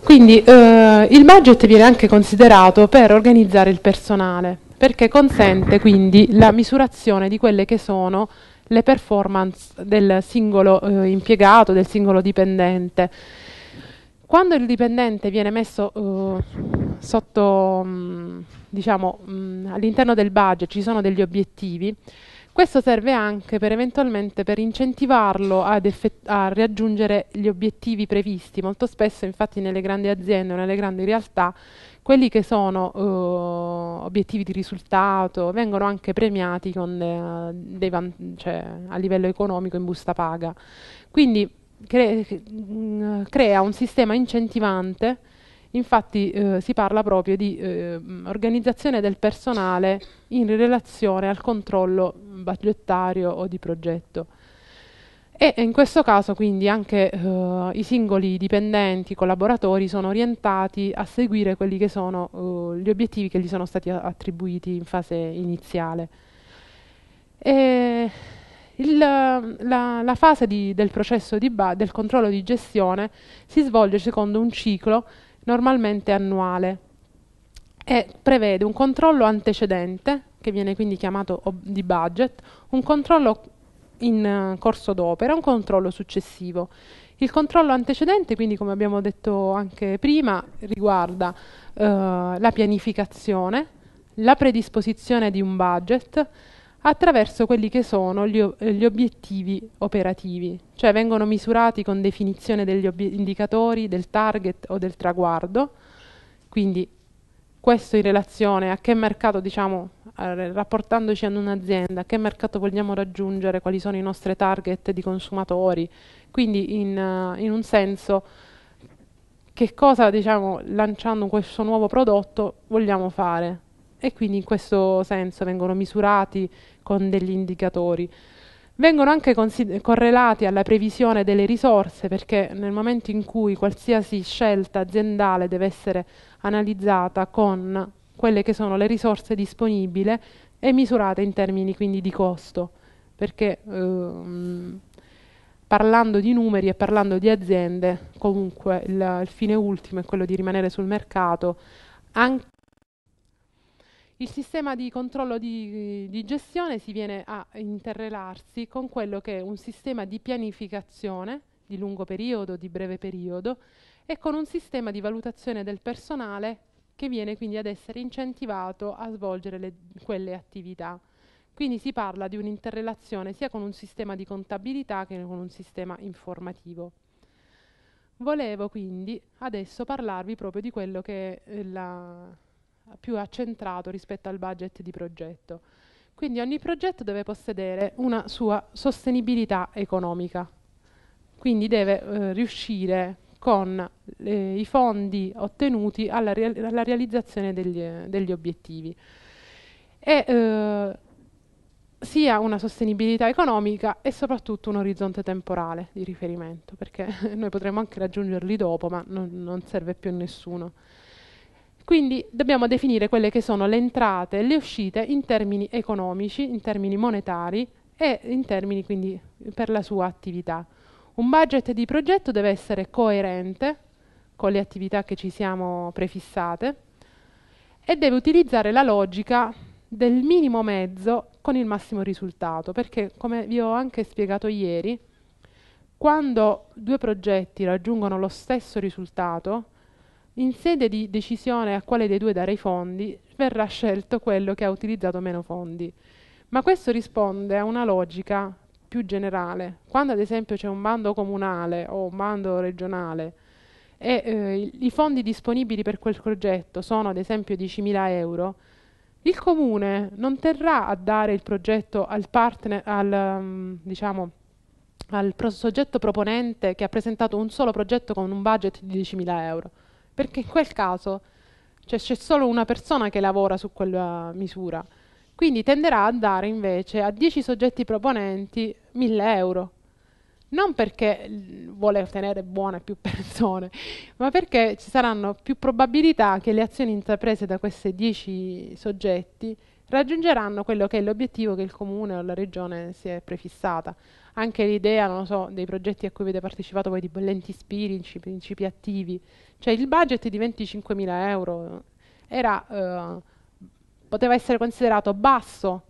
[SPEAKER 1] Quindi eh, il budget viene anche considerato per organizzare il personale, perché consente quindi la misurazione di quelle che sono le performance del singolo eh, impiegato, del singolo dipendente. Quando il dipendente viene messo eh, sotto, mh, mm, diciamo, mh, mm, all'interno del budget, ci sono degli obiettivi, questo serve anche per eventualmente per incentivarlo a raggiungere gli obiettivi previsti. Molto spesso infatti nelle grandi aziende o nelle grandi realtà quelli che sono uh, obiettivi di risultato vengono anche premiati con, uh, cioè, a livello economico in busta paga. Quindi cre mm, crea un sistema incentivante, infatti uh, si parla proprio di mm, organizzazione del personale in relazione al controllo budgettario o di progetto. E in questo caso quindi anche eh, i singoli dipendenti, collaboratori sono orientati a seguire quelli che sono eh, gli obiettivi che gli sono stati attribuiti in fase iniziale. Il, la, la, fase di, del processo del controllo di gestione si svolge secondo un ciclo normalmente annuale e prevede un controllo antecedente, che viene quindi chiamato di budget, un controllo in eh, corso d'opera un controllo successivo. Il controllo antecedente, quindi come abbiamo detto anche prima, riguarda eh, la pianificazione, la predisposizione di un budget attraverso quelli che sono gli, eh, gli obiettivi operativi, cioè vengono misurati con definizione degli indicatori, del target o del traguardo, quindi questo in relazione a che mercato, diciamo, rapportandoci ad un'azienda, a che mercato vogliamo raggiungere, quali sono i nostri target di consumatori, quindi in, eh, in un senso che cosa, diciamo, lanciando questo nuovo prodotto vogliamo fare. E quindi in questo senso vengono misurati con degli indicatori. Vengono anche correlati alla previsione delle risorse perché nel momento in cui qualsiasi scelta aziendale deve essere analizzata con quelle che sono le risorse disponibili e misurate in termini quindi di costo perché ehm, parlando di numeri e parlando di aziende comunque il, il fine ultimo è quello di rimanere sul mercato anche il sistema di controllo di, di gestione si viene a interrelarsi con quello che è un sistema di pianificazione di lungo periodo, di breve periodo e con un sistema di valutazione del personale che viene quindi ad essere incentivato a svolgere le, quelle attività. Quindi si parla di un'interrelazione sia con un sistema di contabilità che con un sistema informativo. Volevo quindi adesso parlarvi proprio di quello che è la, più accentrato rispetto al budget di progetto. Quindi ogni progetto deve possedere una sua sostenibilità economica, quindi deve eh, riuscire con eh, i fondi ottenuti alla, real alla realizzazione degli, degli, obiettivi. E, eh, sia una sostenibilità economica e soprattutto un orizzonte temporale di riferimento, perché noi potremmo anche raggiungerli dopo, ma non, non serve più a nessuno. Quindi dobbiamo definire quelle che sono le entrate e le uscite in termini economici, in termini monetari e in termini quindi per la sua attività. Un budget di progetto deve essere coerente con le attività che ci siamo prefissate e deve utilizzare la logica del minimo mezzo con il massimo risultato, perché come vi ho anche spiegato ieri, quando due progetti raggiungono lo stesso risultato, in sede di decisione a quale dei due dare i fondi, verrà scelto quello che ha utilizzato meno fondi. Ma questo risponde a una logica più generale. Quando ad esempio c'è un bando comunale o un bando regionale e eh, i fondi disponibili per quel progetto sono ad esempio 10.000 euro, il comune non terrà a dare il progetto al, partner, al, mm, diciamo, al soggetto proponente che ha presentato un solo progetto con un budget di 10.000 euro perché in quel caso cioè, c'è solo una persona che lavora su quella misura. Quindi tenderà a dare invece a 10 soggetti proponenti 1000 euro. Non perché mm, vuole ottenere buone più persone, ma perché ci saranno più probabilità che le azioni intraprese da questi 10 soggetti raggiungeranno quello che è l'obiettivo che il comune o la regione si è prefissata anche l'idea, non so, dei progetti a cui avete partecipato voi di bollenti spirici, principi attivi, cioè il budget di 25.000 euro era, eh, poteva essere considerato basso,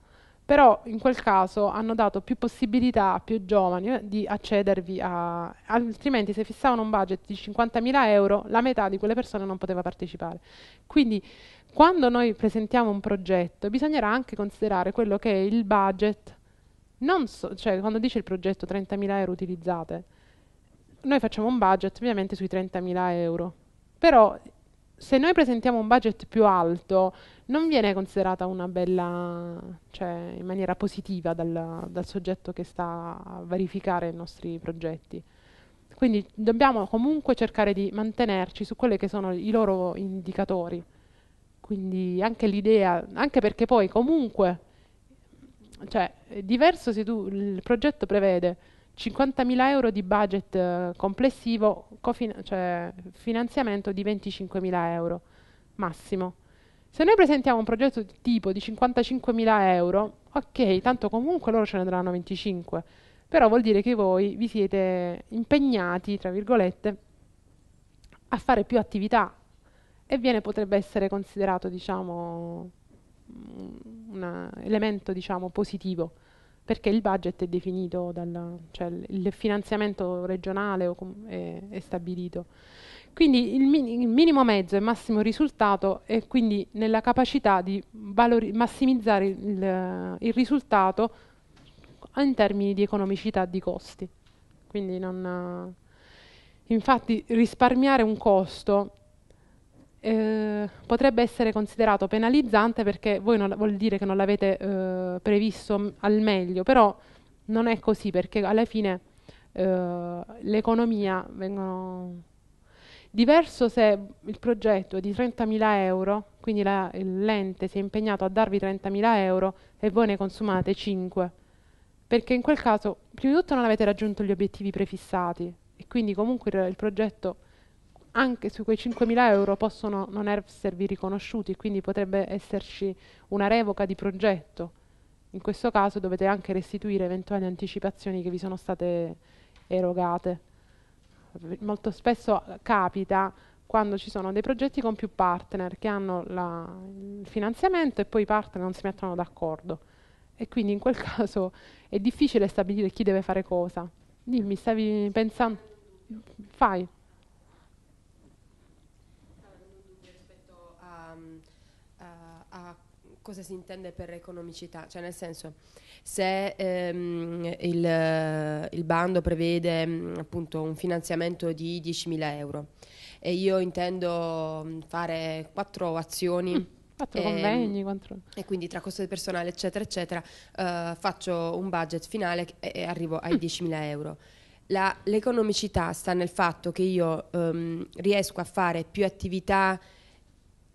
[SPEAKER 1] però in quel caso hanno dato più possibilità a più giovani eh, di accedervi a... altrimenti se fissavano un budget di 50.000 euro la metà di quelle persone non poteva partecipare. Quindi quando noi presentiamo un progetto bisognerà anche considerare quello che è il budget non so, cioè, quando dice il progetto 30.000 euro utilizzate, noi facciamo un budget ovviamente sui 30.000 euro, però se noi presentiamo un budget più alto non viene considerata una bella, cioè in maniera positiva dal, dal soggetto che sta a verificare i nostri progetti. Quindi dobbiamo comunque cercare di mantenerci su quelli che sono i loro indicatori. Quindi anche l'idea, anche perché poi comunque cioè, è diverso se tu il progetto prevede 50.000 euro di budget eh, complessivo, cioè finanziamento di 25.000 euro massimo. Se noi presentiamo un progetto tipo di 55.000 euro, ok, tanto comunque loro ce ne daranno 25, però vuol dire che voi vi siete impegnati, tra virgolette, a fare più attività e viene potrebbe essere considerato, diciamo, un elemento diciamo, positivo, perché il budget è definito, dal, cioè il finanziamento regionale è, è stabilito. Quindi il, mi il, minimo mezzo e massimo risultato è quindi nella capacità di massimizzare il, il risultato in termini di economicità di costi. Quindi non, infatti risparmiare un costo eh, potrebbe essere considerato penalizzante perché voi non, vuol dire che non l'avete eh, previsto al meglio, però non è così perché alla fine eh, l'economia vengono... Diverso se il progetto è di 30.000 euro, quindi la, l'ente si è impegnato a darvi 30.000 euro e voi ne consumate 5, perché in quel caso prima di tutto non avete raggiunto gli obiettivi prefissati e quindi comunque il, il progetto anche su quei 5.000 euro possono non esservi er-, riconosciuti, quindi potrebbe esserci una revoca di progetto. In questo caso dovete anche restituire eventuali anticipazioni che vi sono state erogate. Molto spesso capita quando ci sono dei progetti con più partner che hanno la, il finanziamento e poi i partner non si mettono d'accordo. E quindi in quel caso è difficile stabilire chi deve fare cosa. Dimmi, stavi pensando... Fai.
[SPEAKER 2] cosa si intende per economicità, cioè nel senso se ehm, il, il, bando prevede mh, mm, appunto un finanziamento di 10.000 euro e io intendo mm, fare quattro azioni. Mm. Quattro ehm, convegni, quattro... E quindi tra costo del personale, eccetera, eccetera, eh, faccio un budget finale e, e arrivo ai 10.000 mm. euro. La, l'economicità sta nel fatto che io ehm, riesco a fare più attività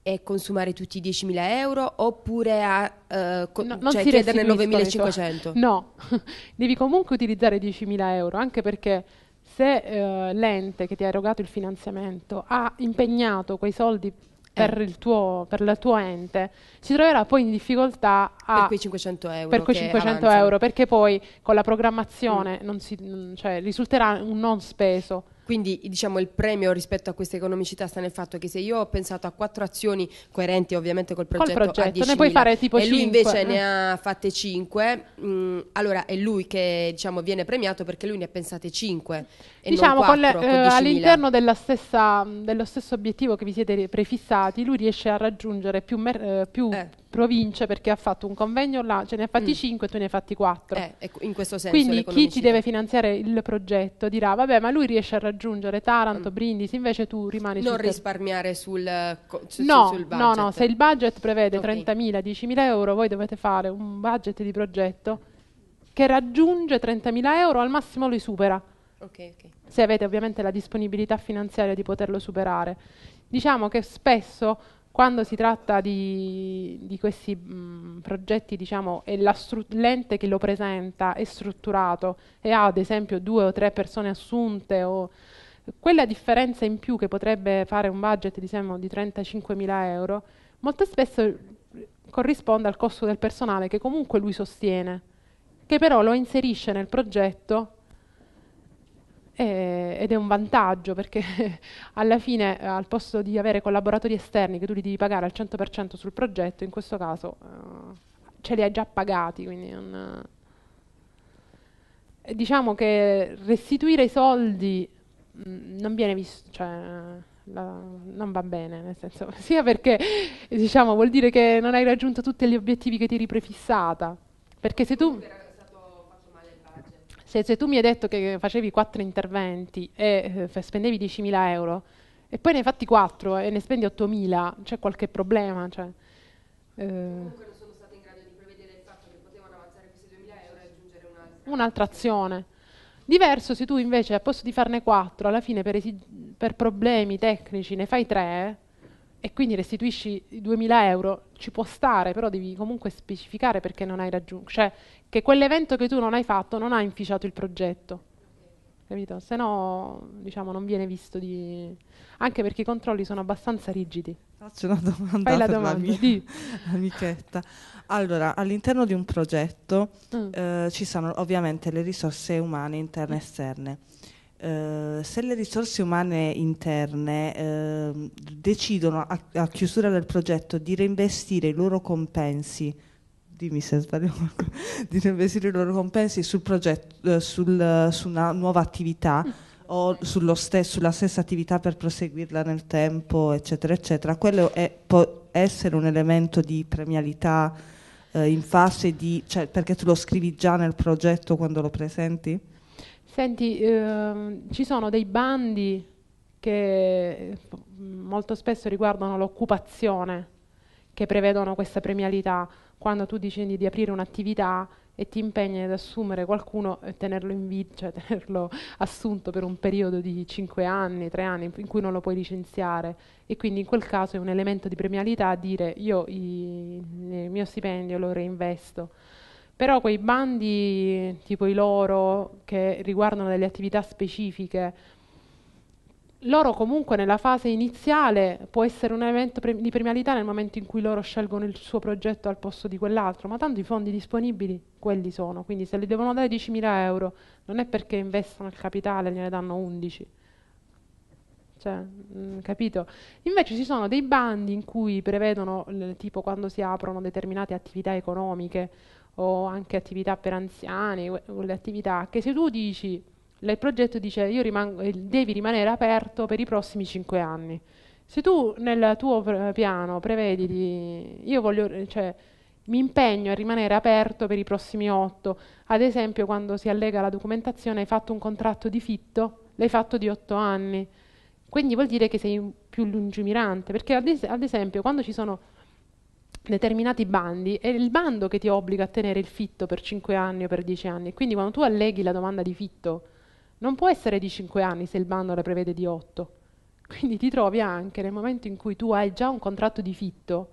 [SPEAKER 2] e consumare tutti i 10.000 euro oppure a eh, no, cioè, chiederne 9.500?
[SPEAKER 1] No, devi comunque utilizzare 10.000 euro, anche perché se eh, l'ente che ti ha erogato il finanziamento ha impegnato quei soldi per, eh. il tuo, per la tua ente, si troverà poi in difficoltà a, per quei 500 euro. Per quei 500 euro, perché poi con la programmazione mm. si, cioè,
[SPEAKER 2] risulterà un non speso. Quindi diciamo il premio rispetto a questa economicità sta nel fatto che se io ho pensato a quattro azioni coerenti ovviamente col progetto, col progetto ne puoi fare tipo e lui invece eh? ne ha fatte cinque, mm, allora è lui che diciamo viene premiato perché lui ne ha pensate cinque. diciamo 4, le, eh, all'interno
[SPEAKER 1] stessa, dello stesso obiettivo che vi siete prefissati, lui riesce a raggiungere più, mer- eh, eh. province perché ha fatto un convegno là, ce ne ha fatti mm. e tu ne hai fatti 4. Eh, in questo senso Quindi chi ti deve finanziare il progetto dirà "Vabbè, ma lui riesce a raggiungere raggiungere Taranto, mm. Brindisi, invece tu rimani non sul... Non risparmiare sul, su, no, sul budget? No, no, se il budget prevede okay. 30.000, 10.000 euro, voi dovete fare un budget di progetto che raggiunge 30.000 euro, al massimo li supera. Okay, okay. Se avete ovviamente la disponibilità finanziaria di poterlo superare. Diciamo che spesso quando si tratta di, di questi mh, progetti, diciamo, e l'ente che lo presenta è strutturato e ha ad esempio due o tre persone assunte o quella differenza in più che potrebbe fare un budget diciamo, di 35.000 euro, molto spesso corrisponde al costo del personale che comunque lui sostiene, che però lo inserisce nel progetto eh, ed è un vantaggio perché alla fine eh, al posto di avere collaboratori esterni che tu li devi pagare al 100% sul progetto, in questo caso uh, ce li hai già pagati, quindi non, uh, diciamo che restituire i soldi mh, mm, non viene visto, cioè, la, non va bene, nel senso, sia perché diciamo, vuol dire che non hai raggiunto tutti gli obiettivi che ti eri prefissata, perché se tu... Cioè, se tu mi hai detto che facevi quattro interventi e eh, spendevi 10.000 euro e poi ne fatti quattro e ne spendi 8.000, c'è qualche problema? Cioè, eh. non
[SPEAKER 2] sono state in grado di prevedere il fatto che potevano avanzare questi 2.000 euro e aggiungere un'altra.
[SPEAKER 1] azione. Diverso se tu invece, al posto di farne quattro, alla fine per, per problemi tecnici ne fai tre, e quindi restituisci 2000 euro, ci può stare, però devi comunque specificare perché non hai raggiunto, cioè che quell'evento che tu non hai fatto non ha inficiato il progetto, capito? Se no, diciamo, non viene visto di... anche perché i controlli sono abbastanza rigidi. Faccio una domanda Fai la domanda, mia di...
[SPEAKER 4] amichetta. Allora, all'interno di un progetto mm. eh, ci sono ovviamente le risorse umane interne e esterne. Eh, se le risorse umane interne eh, decidono a, a, chiusura del progetto di reinvestire i loro compensi, dimmi se sbaglio, di reinvestire i loro compensi sul progetto, eh, sul, su una nuova attività, mm. o ste sulla stessa attività per proseguirla nel tempo, eccetera, eccetera. Quello è, può essere un elemento di premialità eh, in fase di... Cioè, perché tu lo scrivi già nel progetto quando lo presenti?
[SPEAKER 1] Senti, ehm, ci sono dei bandi che mm, molto spesso riguardano l'occupazione, che prevedono questa premialità, quando tu decidi di aprire un'attività e ti impegni ad assumere qualcuno e tenerlo in vita, cioè tenerlo assunto per un periodo di 5 anni, 3 anni, in cui non lo puoi licenziare. E quindi in quel caso è un elemento di premialità dire io i, il mio stipendio lo reinvesto però quei bandi tipo i loro che riguardano delle attività specifiche, loro comunque nella fase iniziale può essere un evento pre- di premialità nel momento in cui loro scelgono il suo progetto al posto di quell'altro, ma tanto i fondi disponibili quelli sono, quindi se le devono dare 10.000 euro non è perché investono il capitale, gliene danno 11. Cioè, mh, mm, capito? Invece ci sono dei bandi in cui prevedono, l- tipo quando si aprono determinate attività economiche o anche attività per anziani, quelle attività che se tu dici, il progetto dice io rimango, eh, devi rimanere aperto per i prossimi cinque anni, se tu nel tuo piano prevedi di, io voglio, cioè, mi impegno a rimanere aperto per i prossimi otto, ad esempio quando si allega la documentazione hai fatto un contratto di fitto, l'hai fatto di otto anni, quindi vuol dire che sei più lungimirante, perché ad, es ad esempio quando ci sono determinati bandi è il bando che ti obbliga a tenere il fitto per 5 anni o per 10 anni. Quindi quando tu alleghi la domanda di fitto non può essere di 5 anni se il bando la prevede di 8. Quindi ti trovi anche nel momento in cui tu hai già un contratto di fitto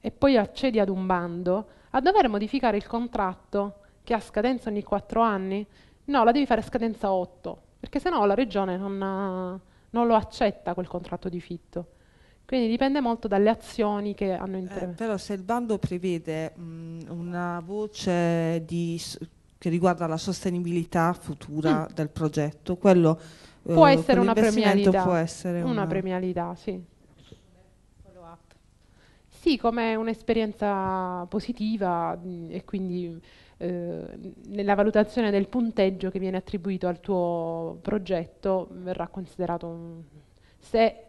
[SPEAKER 1] e poi accedi ad un bando a dover modificare il contratto che ha scadenza ogni 4 anni. No, la devi fare a scadenza 8, perché sennò la regione non, ha, non lo accetta quel contratto di fitto. Quindi dipende molto dalle azioni che hanno intrapreso. Eh, però se il bando prevede mh, una
[SPEAKER 4] voce di, che riguarda la sostenibilità futura mm. del progetto, quello eh, può eh, essere una premialità. Può essere una, una
[SPEAKER 1] premialità, sì. Sì, come un'esperienza positiva mh, e quindi eh, nella valutazione del punteggio che viene attribuito al tuo progetto verrà considerato un, se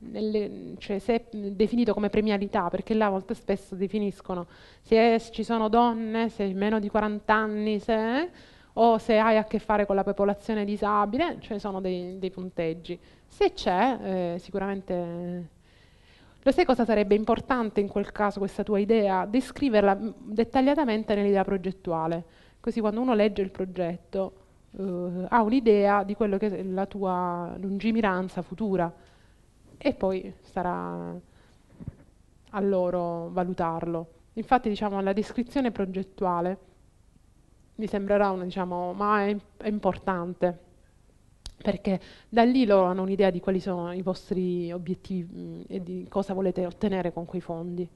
[SPEAKER 1] nelle, cioè, se è definito come premialità, perché là molto spesso definiscono se ci sono donne, se hai meno di 40 anni, se, o se hai a che fare con la popolazione disabile, ce cioè, ne sono dei, dei punteggi. Se c'è, eh, sicuramente... Lo sai cosa sarebbe importante in quel caso questa tua idea? Descriverla mm, dettagliatamente nell'idea progettuale, così quando uno legge il progetto uh, ha un'idea di quello che è la tua lungimiranza futura e poi sarà a loro valutarlo. Infatti diciamo la descrizione progettuale mi sembrerà una, diciamo, ma è, è importante perché da lì loro hanno un'idea di quali sono i vostri obiettivi e di cosa volete ottenere con quei fondi.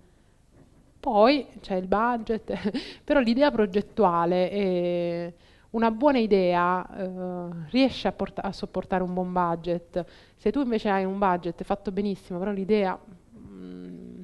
[SPEAKER 1] Poi c'è il budget, però l'idea progettuale è una buona idea eh, riesce a, a, sopportare un buon budget se tu invece hai un budget fatto benissimo, però l'idea mm,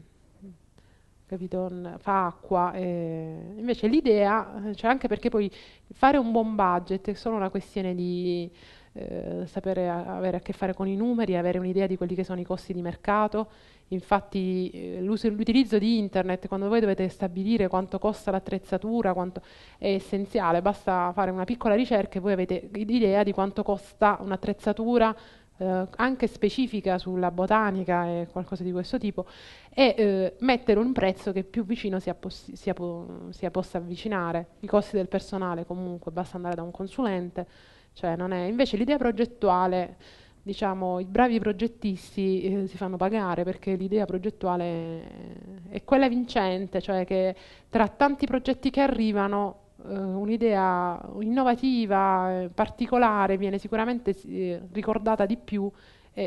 [SPEAKER 1] capito, fa acqua. Eh. Invece l'idea, cioè anche perché poi fare un buon budget è solo una questione di eh, sapere a, avere a che fare con i numeri, avere un'idea di quelli che sono i costi di mercato. Infatti eh, l'utilizzo di internet, quando voi dovete stabilire quanto costa l'attrezzatura, quanto è essenziale, basta fare una piccola ricerca e voi avete l'idea di quanto costa un'attrezzatura eh, anche specifica sulla botanica e qualcosa di questo tipo, e eh, mettere un prezzo che più vicino sia, sia, po sia possa avvicinare. I costi del personale comunque, basta andare da un consulente, cioè non è. Invece l'idea progettuale, diciamo, i bravi progettisti eh, si fanno pagare perché l'idea progettuale è quella vincente, cioè che tra tanti progetti che arrivano eh, un'idea innovativa, eh, particolare, viene sicuramente eh, ricordata di più. E,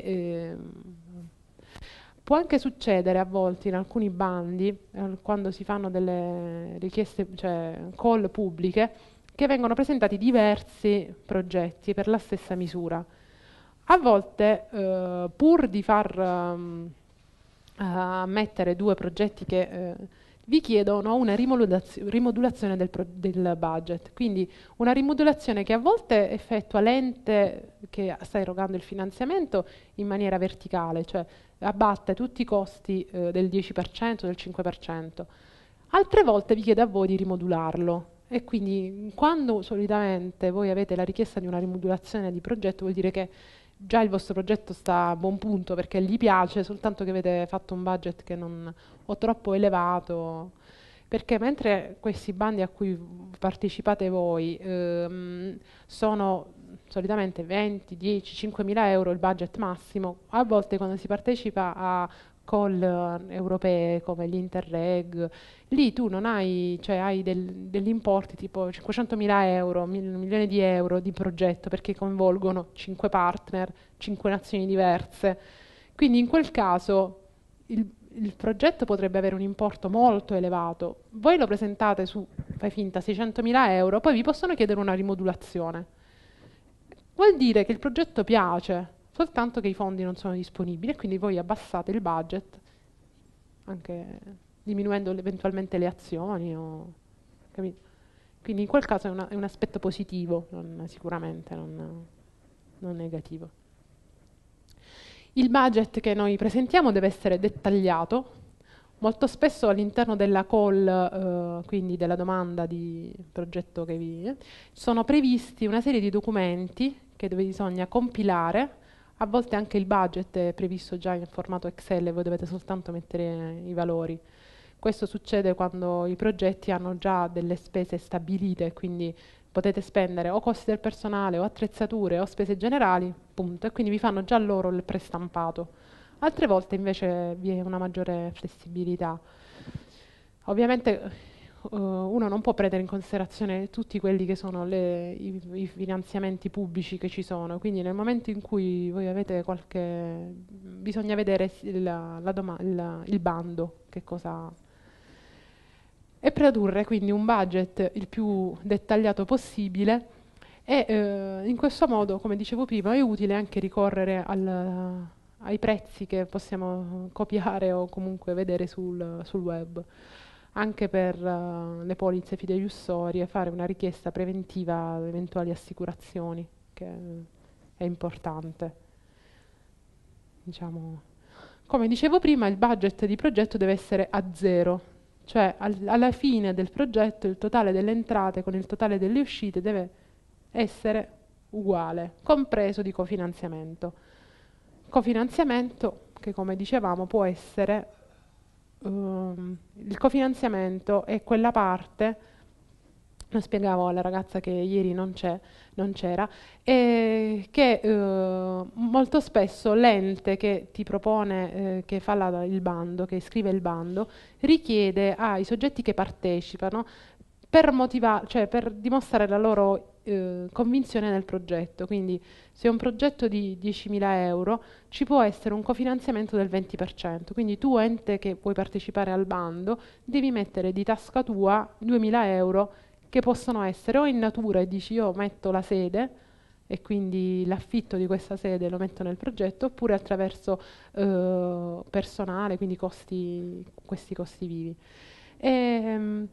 [SPEAKER 1] ehm, Può anche succedere a volte in alcuni bandi, eh, quando si fanno delle richieste, cioè call pubbliche, che vengono presentati diversi progetti per la stessa misura. A volte, eh, pur di far um, ammettere due progetti che eh, vi chiedono una rimodulazione del, pro, del, budget, quindi una rimodulazione che a volte effettua l'ente che sta erogando il finanziamento in maniera verticale, cioè abbatte tutti i costi eh, del 10%, del 5%, altre volte vi chiede a voi di rimodularlo e quindi quando solitamente voi avete la richiesta di una rimodulazione di progetto vuol dire che già il vostro progetto sta a buon punto perché gli piace, soltanto che avete fatto un budget che non o troppo elevato. Perché mentre questi bandi a cui partecipate voi ehm, sono solitamente 20, 10, 5 mila euro il budget massimo, a volte quando si partecipa a call eh, europee come gli Interreg, lì tu non hai, cioè hai del, degli importi tipo 500.000 euro, un milione di euro di progetto perché coinvolgono 5 partner, 5 nazioni diverse. Quindi in quel caso il, il progetto potrebbe avere un importo molto elevato. Voi lo presentate su, fai finta, 600.000 euro, poi vi possono chiedere una rimodulazione. Vuol dire che il progetto piace, soltanto che i fondi non sono disponibili e quindi voi abbassate il budget anche diminuendo eventualmente le azioni. O, quindi in quel caso è, una, è un aspetto positivo, non, sicuramente non, non negativo. Il budget che noi presentiamo deve essere dettagliato, Molto spesso all'interno della call, eh, quindi della domanda di progetto che vi sono previsti una serie di documenti che bisogna compilare a volte anche il budget è previsto già in formato Excel e voi dovete soltanto mettere i valori. Questo succede quando i progetti hanno già delle spese stabilite, quindi potete spendere o costi del personale o attrezzature o spese generali, punto, e quindi vi fanno già loro il prestampato. Altre volte invece vi è una maggiore flessibilità. Ovviamente uh, uno non può prendere in considerazione tutti quelli che sono le, i, i, finanziamenti pubblici che ci sono, quindi nel momento in cui voi avete qualche... bisogna vedere il, la doma, il, il bando, che cosa... e produrre quindi un budget il più dettagliato possibile e eh, in questo modo, come dicevo prima, è utile anche ricorrere al, ai prezzi che possiamo copiare o comunque vedere sul, sul web anche per uh, le polizze fideiussorie fare una richiesta preventiva ad eventuali assicurazioni, che è importante. Diciamo. Come dicevo prima, il budget di progetto deve essere a zero, cioè al, alla fine del progetto il totale delle entrate con il totale delle uscite deve essere uguale, compreso di cofinanziamento. Cofinanziamento che come dicevamo può essere um, il cofinanziamento è quella parte, lo spiegavo alla ragazza che ieri non, c'era, eh, che eh, molto spesso l'ente che ti propone, eh, che fa la, il bando, che scrive il bando, richiede ai soggetti che partecipano per, cioè per dimostrare la loro eh, convinzione nel progetto, quindi se un progetto di 10.000 euro ci può essere un cofinanziamento del 20%, quindi tu ente che vuoi partecipare al bando devi mettere di tasca tua 2.000 euro che possono essere o in natura e dici io metto la sede, e quindi l'affitto di questa sede lo metto nel progetto oppure attraverso eh, personale, quindi costi, questi costi vivi. E, ehm,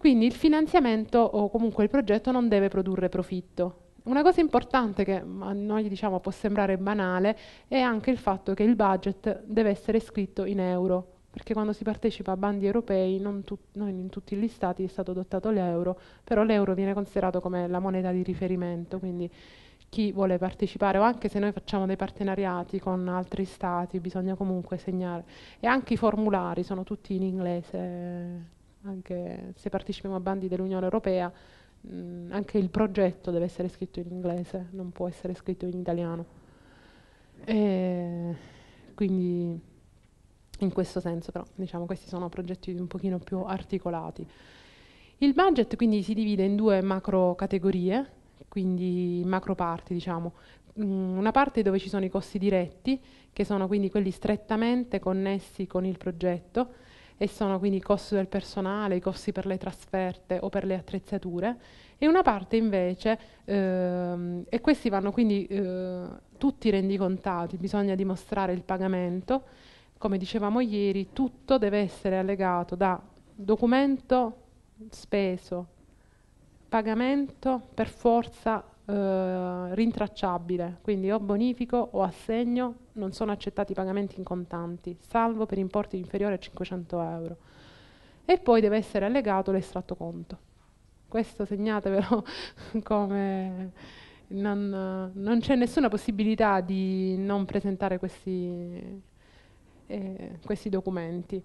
[SPEAKER 1] quindi il finanziamento o comunque il progetto non deve produrre profitto. Una cosa importante che a noi diciamo, può sembrare banale è anche il fatto che il budget deve essere scritto in euro, perché quando si partecipa a bandi europei non, non in tutti gli stati è stato adottato l'euro, però l'euro viene considerato come la moneta di riferimento, quindi chi vuole partecipare o anche se noi facciamo dei partenariati con altri stati bisogna comunque segnare e anche i formulari sono tutti in inglese anche se partecipiamo a bandi dell'Unione Europea, mh, mm, anche il progetto deve essere scritto in inglese, non può essere scritto in italiano. E quindi in questo senso però diciamo questi sono progetti un pochino più articolati. Il budget quindi si divide in due macro categorie, quindi macro parti diciamo. Mm, una parte dove ci sono i costi diretti, che sono quindi quelli strettamente connessi con il progetto, e sono quindi i costi del personale, i costi per le trasferte o per le attrezzature, e una parte invece, ehm, e questi vanno quindi eh, tutti rendicontati, bisogna dimostrare il pagamento, come dicevamo ieri, tutto deve essere allegato da documento speso, pagamento per forza eh, rintracciabile, quindi o bonifico o assegno, non sono accettati pagamenti in contanti, salvo per importi inferiori a 500 euro. E poi deve essere allegato l'estratto conto. Questo segnatevelo come non, non c'è nessuna possibilità di non presentare questi, eh, questi documenti.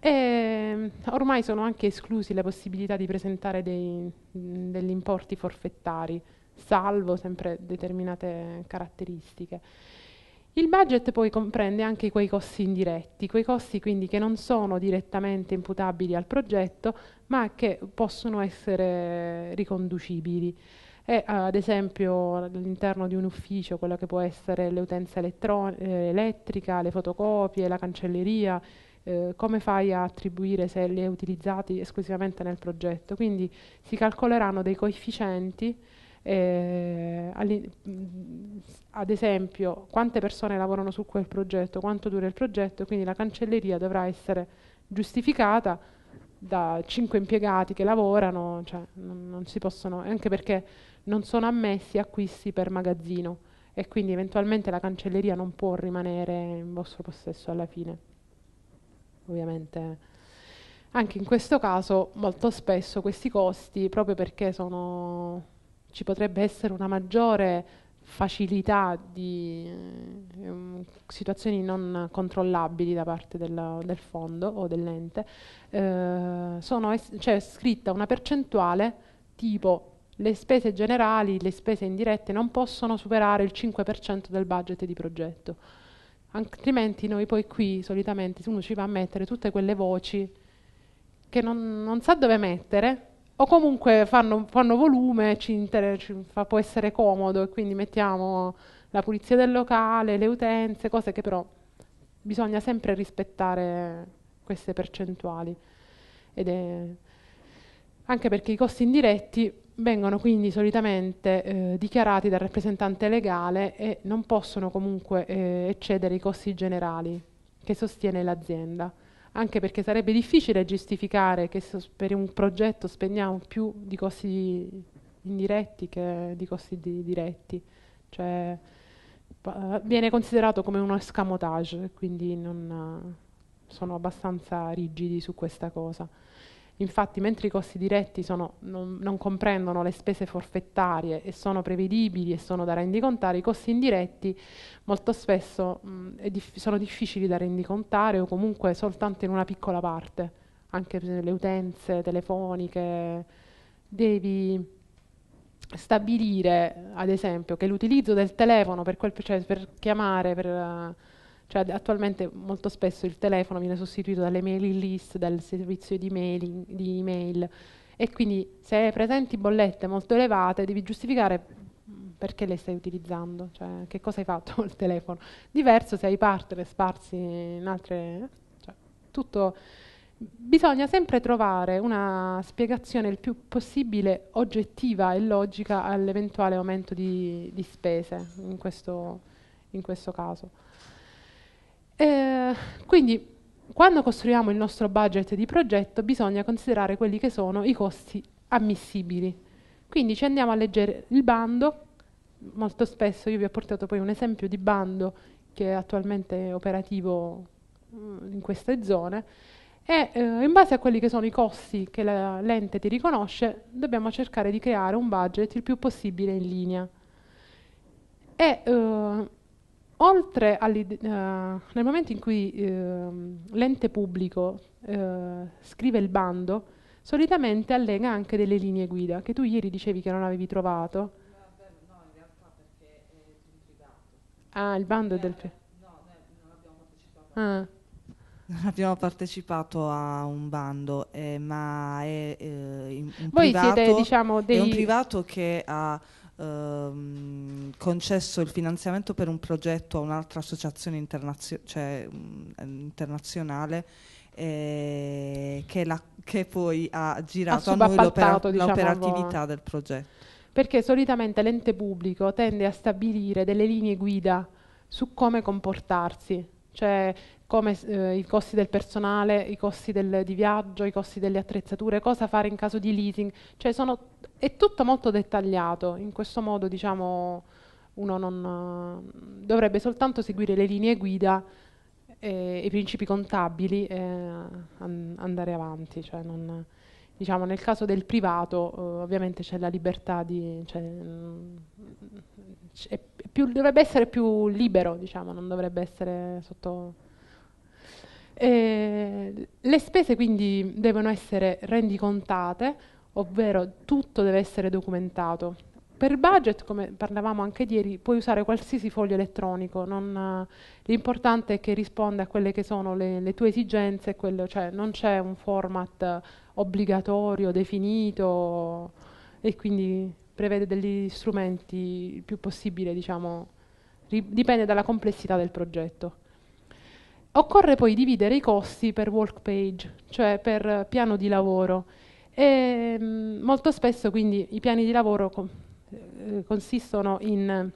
[SPEAKER 1] E mm, ormai sono anche esclusi la possibilità di presentare dei, mh, mm, degli importi forfettari salvo sempre determinate caratteristiche. Il budget poi comprende anche quei costi indiretti, quei costi quindi che non sono direttamente imputabili al progetto, ma che possono essere riconducibili. E, eh, ad esempio all'interno di un ufficio, quello che può essere l'utenza eh, elettrica, le fotocopie, la cancelleria, eh, come fai a attribuire se li hai utilizzati esclusivamente nel progetto. Quindi si calcoleranno dei coefficienti eh, ad esempio quante persone lavorano su quel progetto, quanto dura il progetto, quindi la cancelleria dovrà essere giustificata da cinque impiegati che lavorano, cioè, non, non si possono, anche perché non sono ammessi acquisti per magazzino e quindi eventualmente la cancelleria non può rimanere in vostro possesso alla fine. Ovviamente anche in questo caso molto spesso questi costi, proprio perché sono ci potrebbe essere una maggiore facilità di eh, um, situazioni non controllabili da parte del, del fondo o dell'ente, eh, sono c'è cioè, scritta una percentuale tipo le spese generali, le spese indirette non possono superare il 5% del budget di progetto, altrimenti noi poi qui solitamente uno ci va a mettere tutte quelle voci che non, non sa dove mettere o comunque fanno, fanno volume, ci inter- ci fa, può essere comodo e quindi mettiamo la pulizia del locale, le utenze, cose che però bisogna sempre rispettare queste percentuali. È... anche perché i costi indiretti vengono quindi solitamente eh, dichiarati dal rappresentante legale e non possono comunque eh, eccedere i costi generali che sostiene l'azienda anche perché sarebbe difficile giustificare che per un progetto spendiamo più di costi indiretti che di costi di diretti. Cioè, viene considerato come uno escamotage, quindi non, sono abbastanza rigidi su questa cosa. Infatti, mentre i costi diretti sono, non, non, comprendono le spese forfettarie e sono prevedibili e sono da rendicontare, i costi indiretti molto spesso mh, dif sono difficili da rendicontare o comunque soltanto in una piccola parte, anche per le utenze telefoniche. Devi stabilire, ad esempio, che l'utilizzo del telefono per, quel, cioè per chiamare, per... Uh, cioè, attualmente molto spesso il telefono viene sostituito dalle mailing list, dal servizio di, mailing, di email e quindi se presenti bollette molto elevate devi giustificare perché le stai utilizzando, cioè che cosa hai fatto col telefono. Diverso se hai partner sparsi in altre... Cioè, tutto... Bisogna sempre trovare una spiegazione il più possibile oggettiva e logica all'eventuale aumento di, di spese in questo, in questo caso. Eh, quindi quando costruiamo il nostro budget di progetto bisogna considerare quelli che sono i costi ammissibili. Quindi ci andiamo a leggere il bando, molto spesso io vi ho portato poi un esempio di bando che è attualmente operativo mh, mm, in queste zone, e eh, in base a quelli che sono i costi che l'ente ti riconosce dobbiamo cercare di creare un budget il più possibile in linea. E, eh, oltre eh, nel momento in cui eh, l'ente pubblico eh, scrive il bando, solitamente allega anche delle linee guida che tu ieri dicevi che non avevi trovato. No, in
[SPEAKER 4] realtà perché è eh, un privato.
[SPEAKER 1] Ah, il bando è del privato. Eh, no, non abbiamo partecipato. Ah.
[SPEAKER 4] Non abbiamo partecipato a un bando, eh, ma è, in, un Voi privato, siete, diciamo, dei... è un privato che ha ehm, concesso il finanziamento per un progetto a un'altra associazione internazio cioè, mh, mm, eh, internazionale eh, che, la, che, poi ha girato ha a noi diciamo, l'operatività diciamo, del progetto.
[SPEAKER 1] Perché solitamente l'ente pubblico tende a stabilire delle linee guida su come comportarsi cioè come eh, i costi del personale, i costi del, di viaggio, i costi delle attrezzature, cosa fare in caso di leasing, cioè sono, è tutto molto dettagliato, in questo modo diciamo, uno non, dovrebbe soltanto seguire le linee guida eh, e i principi contabili e eh, andare avanti. Cioè non, diciamo, nel caso del privato eh, ovviamente c'è la libertà di... Cioè, più, dovrebbe essere più libero, diciamo, non dovrebbe essere sotto... Eh, le spese quindi devono essere rendicontate, ovvero tutto deve essere documentato. Per budget, come parlavamo anche ieri, puoi usare qualsiasi foglio elettronico, non, l'importante è che risponda a quelle che sono le, le tue esigenze, quello, cioè non c'è un format obbligatorio, definito e quindi prevede degli strumenti il più possibile, diciamo, dipende dalla complessità del progetto. Occorre poi dividere i costi per work page, cioè per piano di lavoro. E, mm, molto spesso quindi i piani di lavoro eh, consistono in,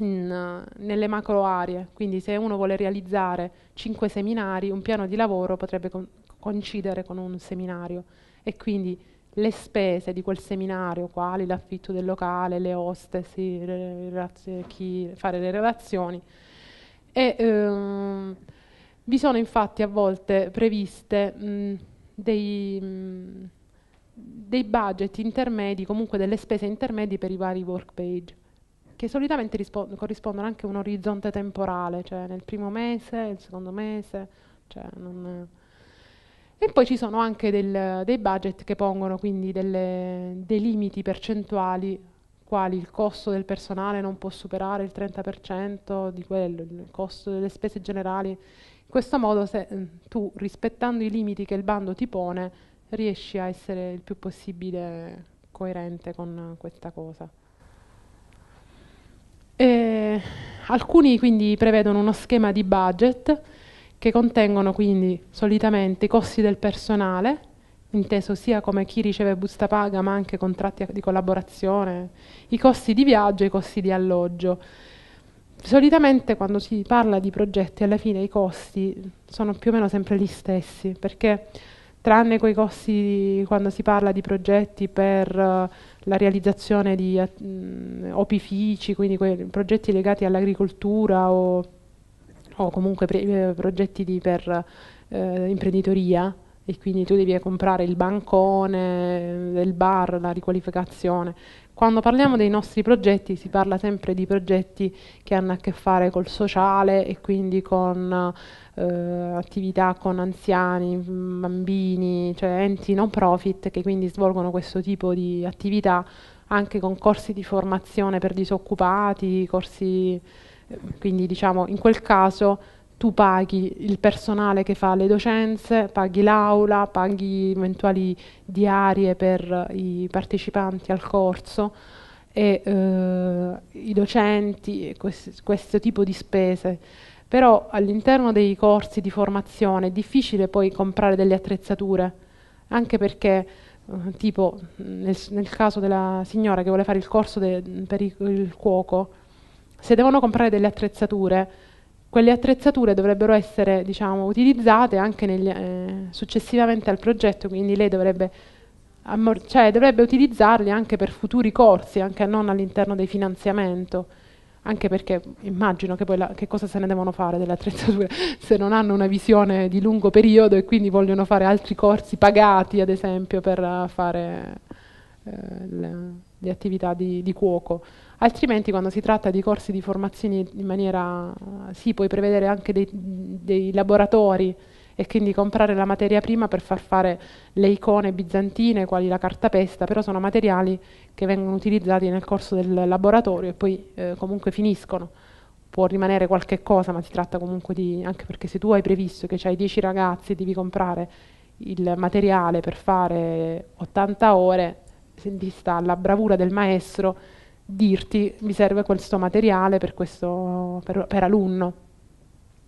[SPEAKER 1] in, eh, nelle macro aree, quindi se uno vuole realizzare cinque seminari, un piano di lavoro potrebbe con coincidere con un seminario e quindi le spese di quel seminario, quali l'affitto del locale, le hostess, chi fare le relazioni. E, ehm, vi sono infatti a volte previste mh, dei, mh, dei budget intermedi, comunque delle spese intermedie per i vari work page, che solitamente corrispondono anche a un orizzonte temporale, cioè nel primo mese, il secondo mese, cioè non... E poi ci sono anche del, dei budget che pongono quindi delle, dei limiti percentuali, quali il costo del personale non può superare il 30% di quello, il costo delle spese generali. In questo modo se, tu, rispettando i limiti che il bando ti pone, riesci a essere il più possibile coerente con questa cosa. E alcuni quindi prevedono uno schema di budget che contengono quindi solitamente i costi del personale, inteso sia come chi riceve busta paga ma anche contratti di collaborazione, i costi di viaggio e i costi di alloggio. Solitamente quando si parla di progetti alla fine i costi sono più o meno sempre gli stessi perché tranne quei costi quando si parla di progetti per eh, la realizzazione di eh, mh, opifici, quindi progetti legati all'agricoltura o, o, comunque eh, progetti di, per eh, imprenditoria e quindi tu devi comprare il bancone, il bar, la riqualificazione. Quando parliamo dei nostri progetti si parla sempre di progetti che hanno a che fare col sociale e quindi con eh, attività con anziani, bambini, cioè enti non profit che quindi svolgono questo tipo di attività anche con corsi di formazione per disoccupati, corsi, eh, quindi diciamo in quel caso tu paghi il personale che fa le docenze, paghi l'aula, paghi eventuali diarie per i partecipanti al corso e eh, i docenti, questo, questo tipo di spese però all'interno dei corsi di formazione è difficile poi comprare delle attrezzature, anche perché eh, tipo nel, nel caso della signora che vuole fare il corso de, per il, il cuoco, se devono comprare delle attrezzature, quelle attrezzature dovrebbero essere diciamo, utilizzate anche negli, eh, successivamente al progetto, quindi lei dovrebbe, cioè, dovrebbe utilizzarle anche per futuri corsi, anche non all'interno dei finanziamenti anche perché immagino che poi la, che cosa se ne devono fare delle attrezzature se non hanno una visione di lungo periodo e quindi vogliono fare altri corsi pagati, ad esempio, per eh, fare eh, le, le, attività di, di, cuoco. Altrimenti quando si tratta di corsi di formazione in maniera, sì, puoi prevedere anche dei, dei laboratori e quindi comprare la materia prima per far fare le icone bizantine, quali la cartapesta, però sono materiali che vengono utilizzati nel corso del laboratorio e poi eh, comunque finiscono. Può rimanere qualche cosa, ma si tratta comunque di, anche perché se tu hai previsto che hai 10 ragazzi e devi comprare il materiale per fare 80 ore, ti sta alla bravura del maestro dirti mi serve questo materiale per, questo, per, per alunno.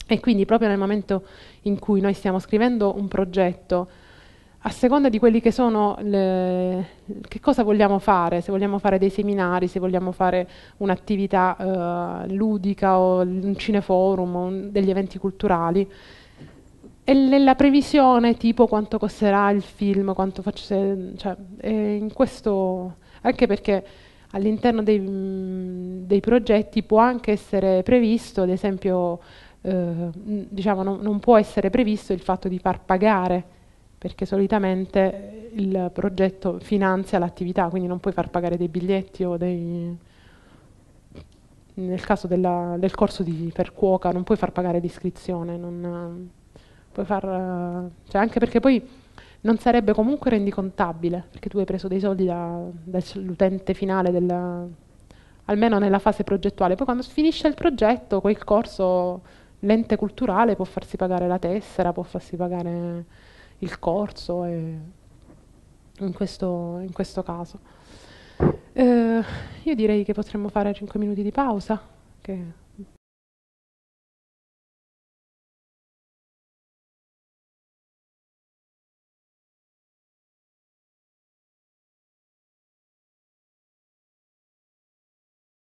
[SPEAKER 1] E quindi proprio nel momento in cui noi stiamo scrivendo un progetto, a seconda di quelli che sono le, che cosa vogliamo fare, se vogliamo fare dei seminari, se vogliamo fare un'attività eh, ludica o un cineforum o un, degli eventi culturali. E nella previsione tipo quanto costerà il film, quanto faccio, se, cioè, in questo, anche perché all'interno dei, mm, dei progetti può anche essere previsto, ad esempio, eh, diciamo, non, non, può essere previsto il fatto di far pagare, perché solitamente il progetto finanzia l'attività, quindi non puoi far pagare dei biglietti o dei... Nel caso della, del corso di, per cuoca non puoi far pagare l'iscrizione, non, puoi far, eh, cioè anche perché poi non sarebbe comunque rendicontabile, perché tu hai preso dei soldi dall'utente da finale, della, almeno nella fase progettuale. Poi quando finisce il progetto, quel corso l'ente culturale può farsi pagare la tessera, può farsi pagare il corso, in questo, in, questo, caso. Eh, io direi che potremmo fare 5 minuti di pausa.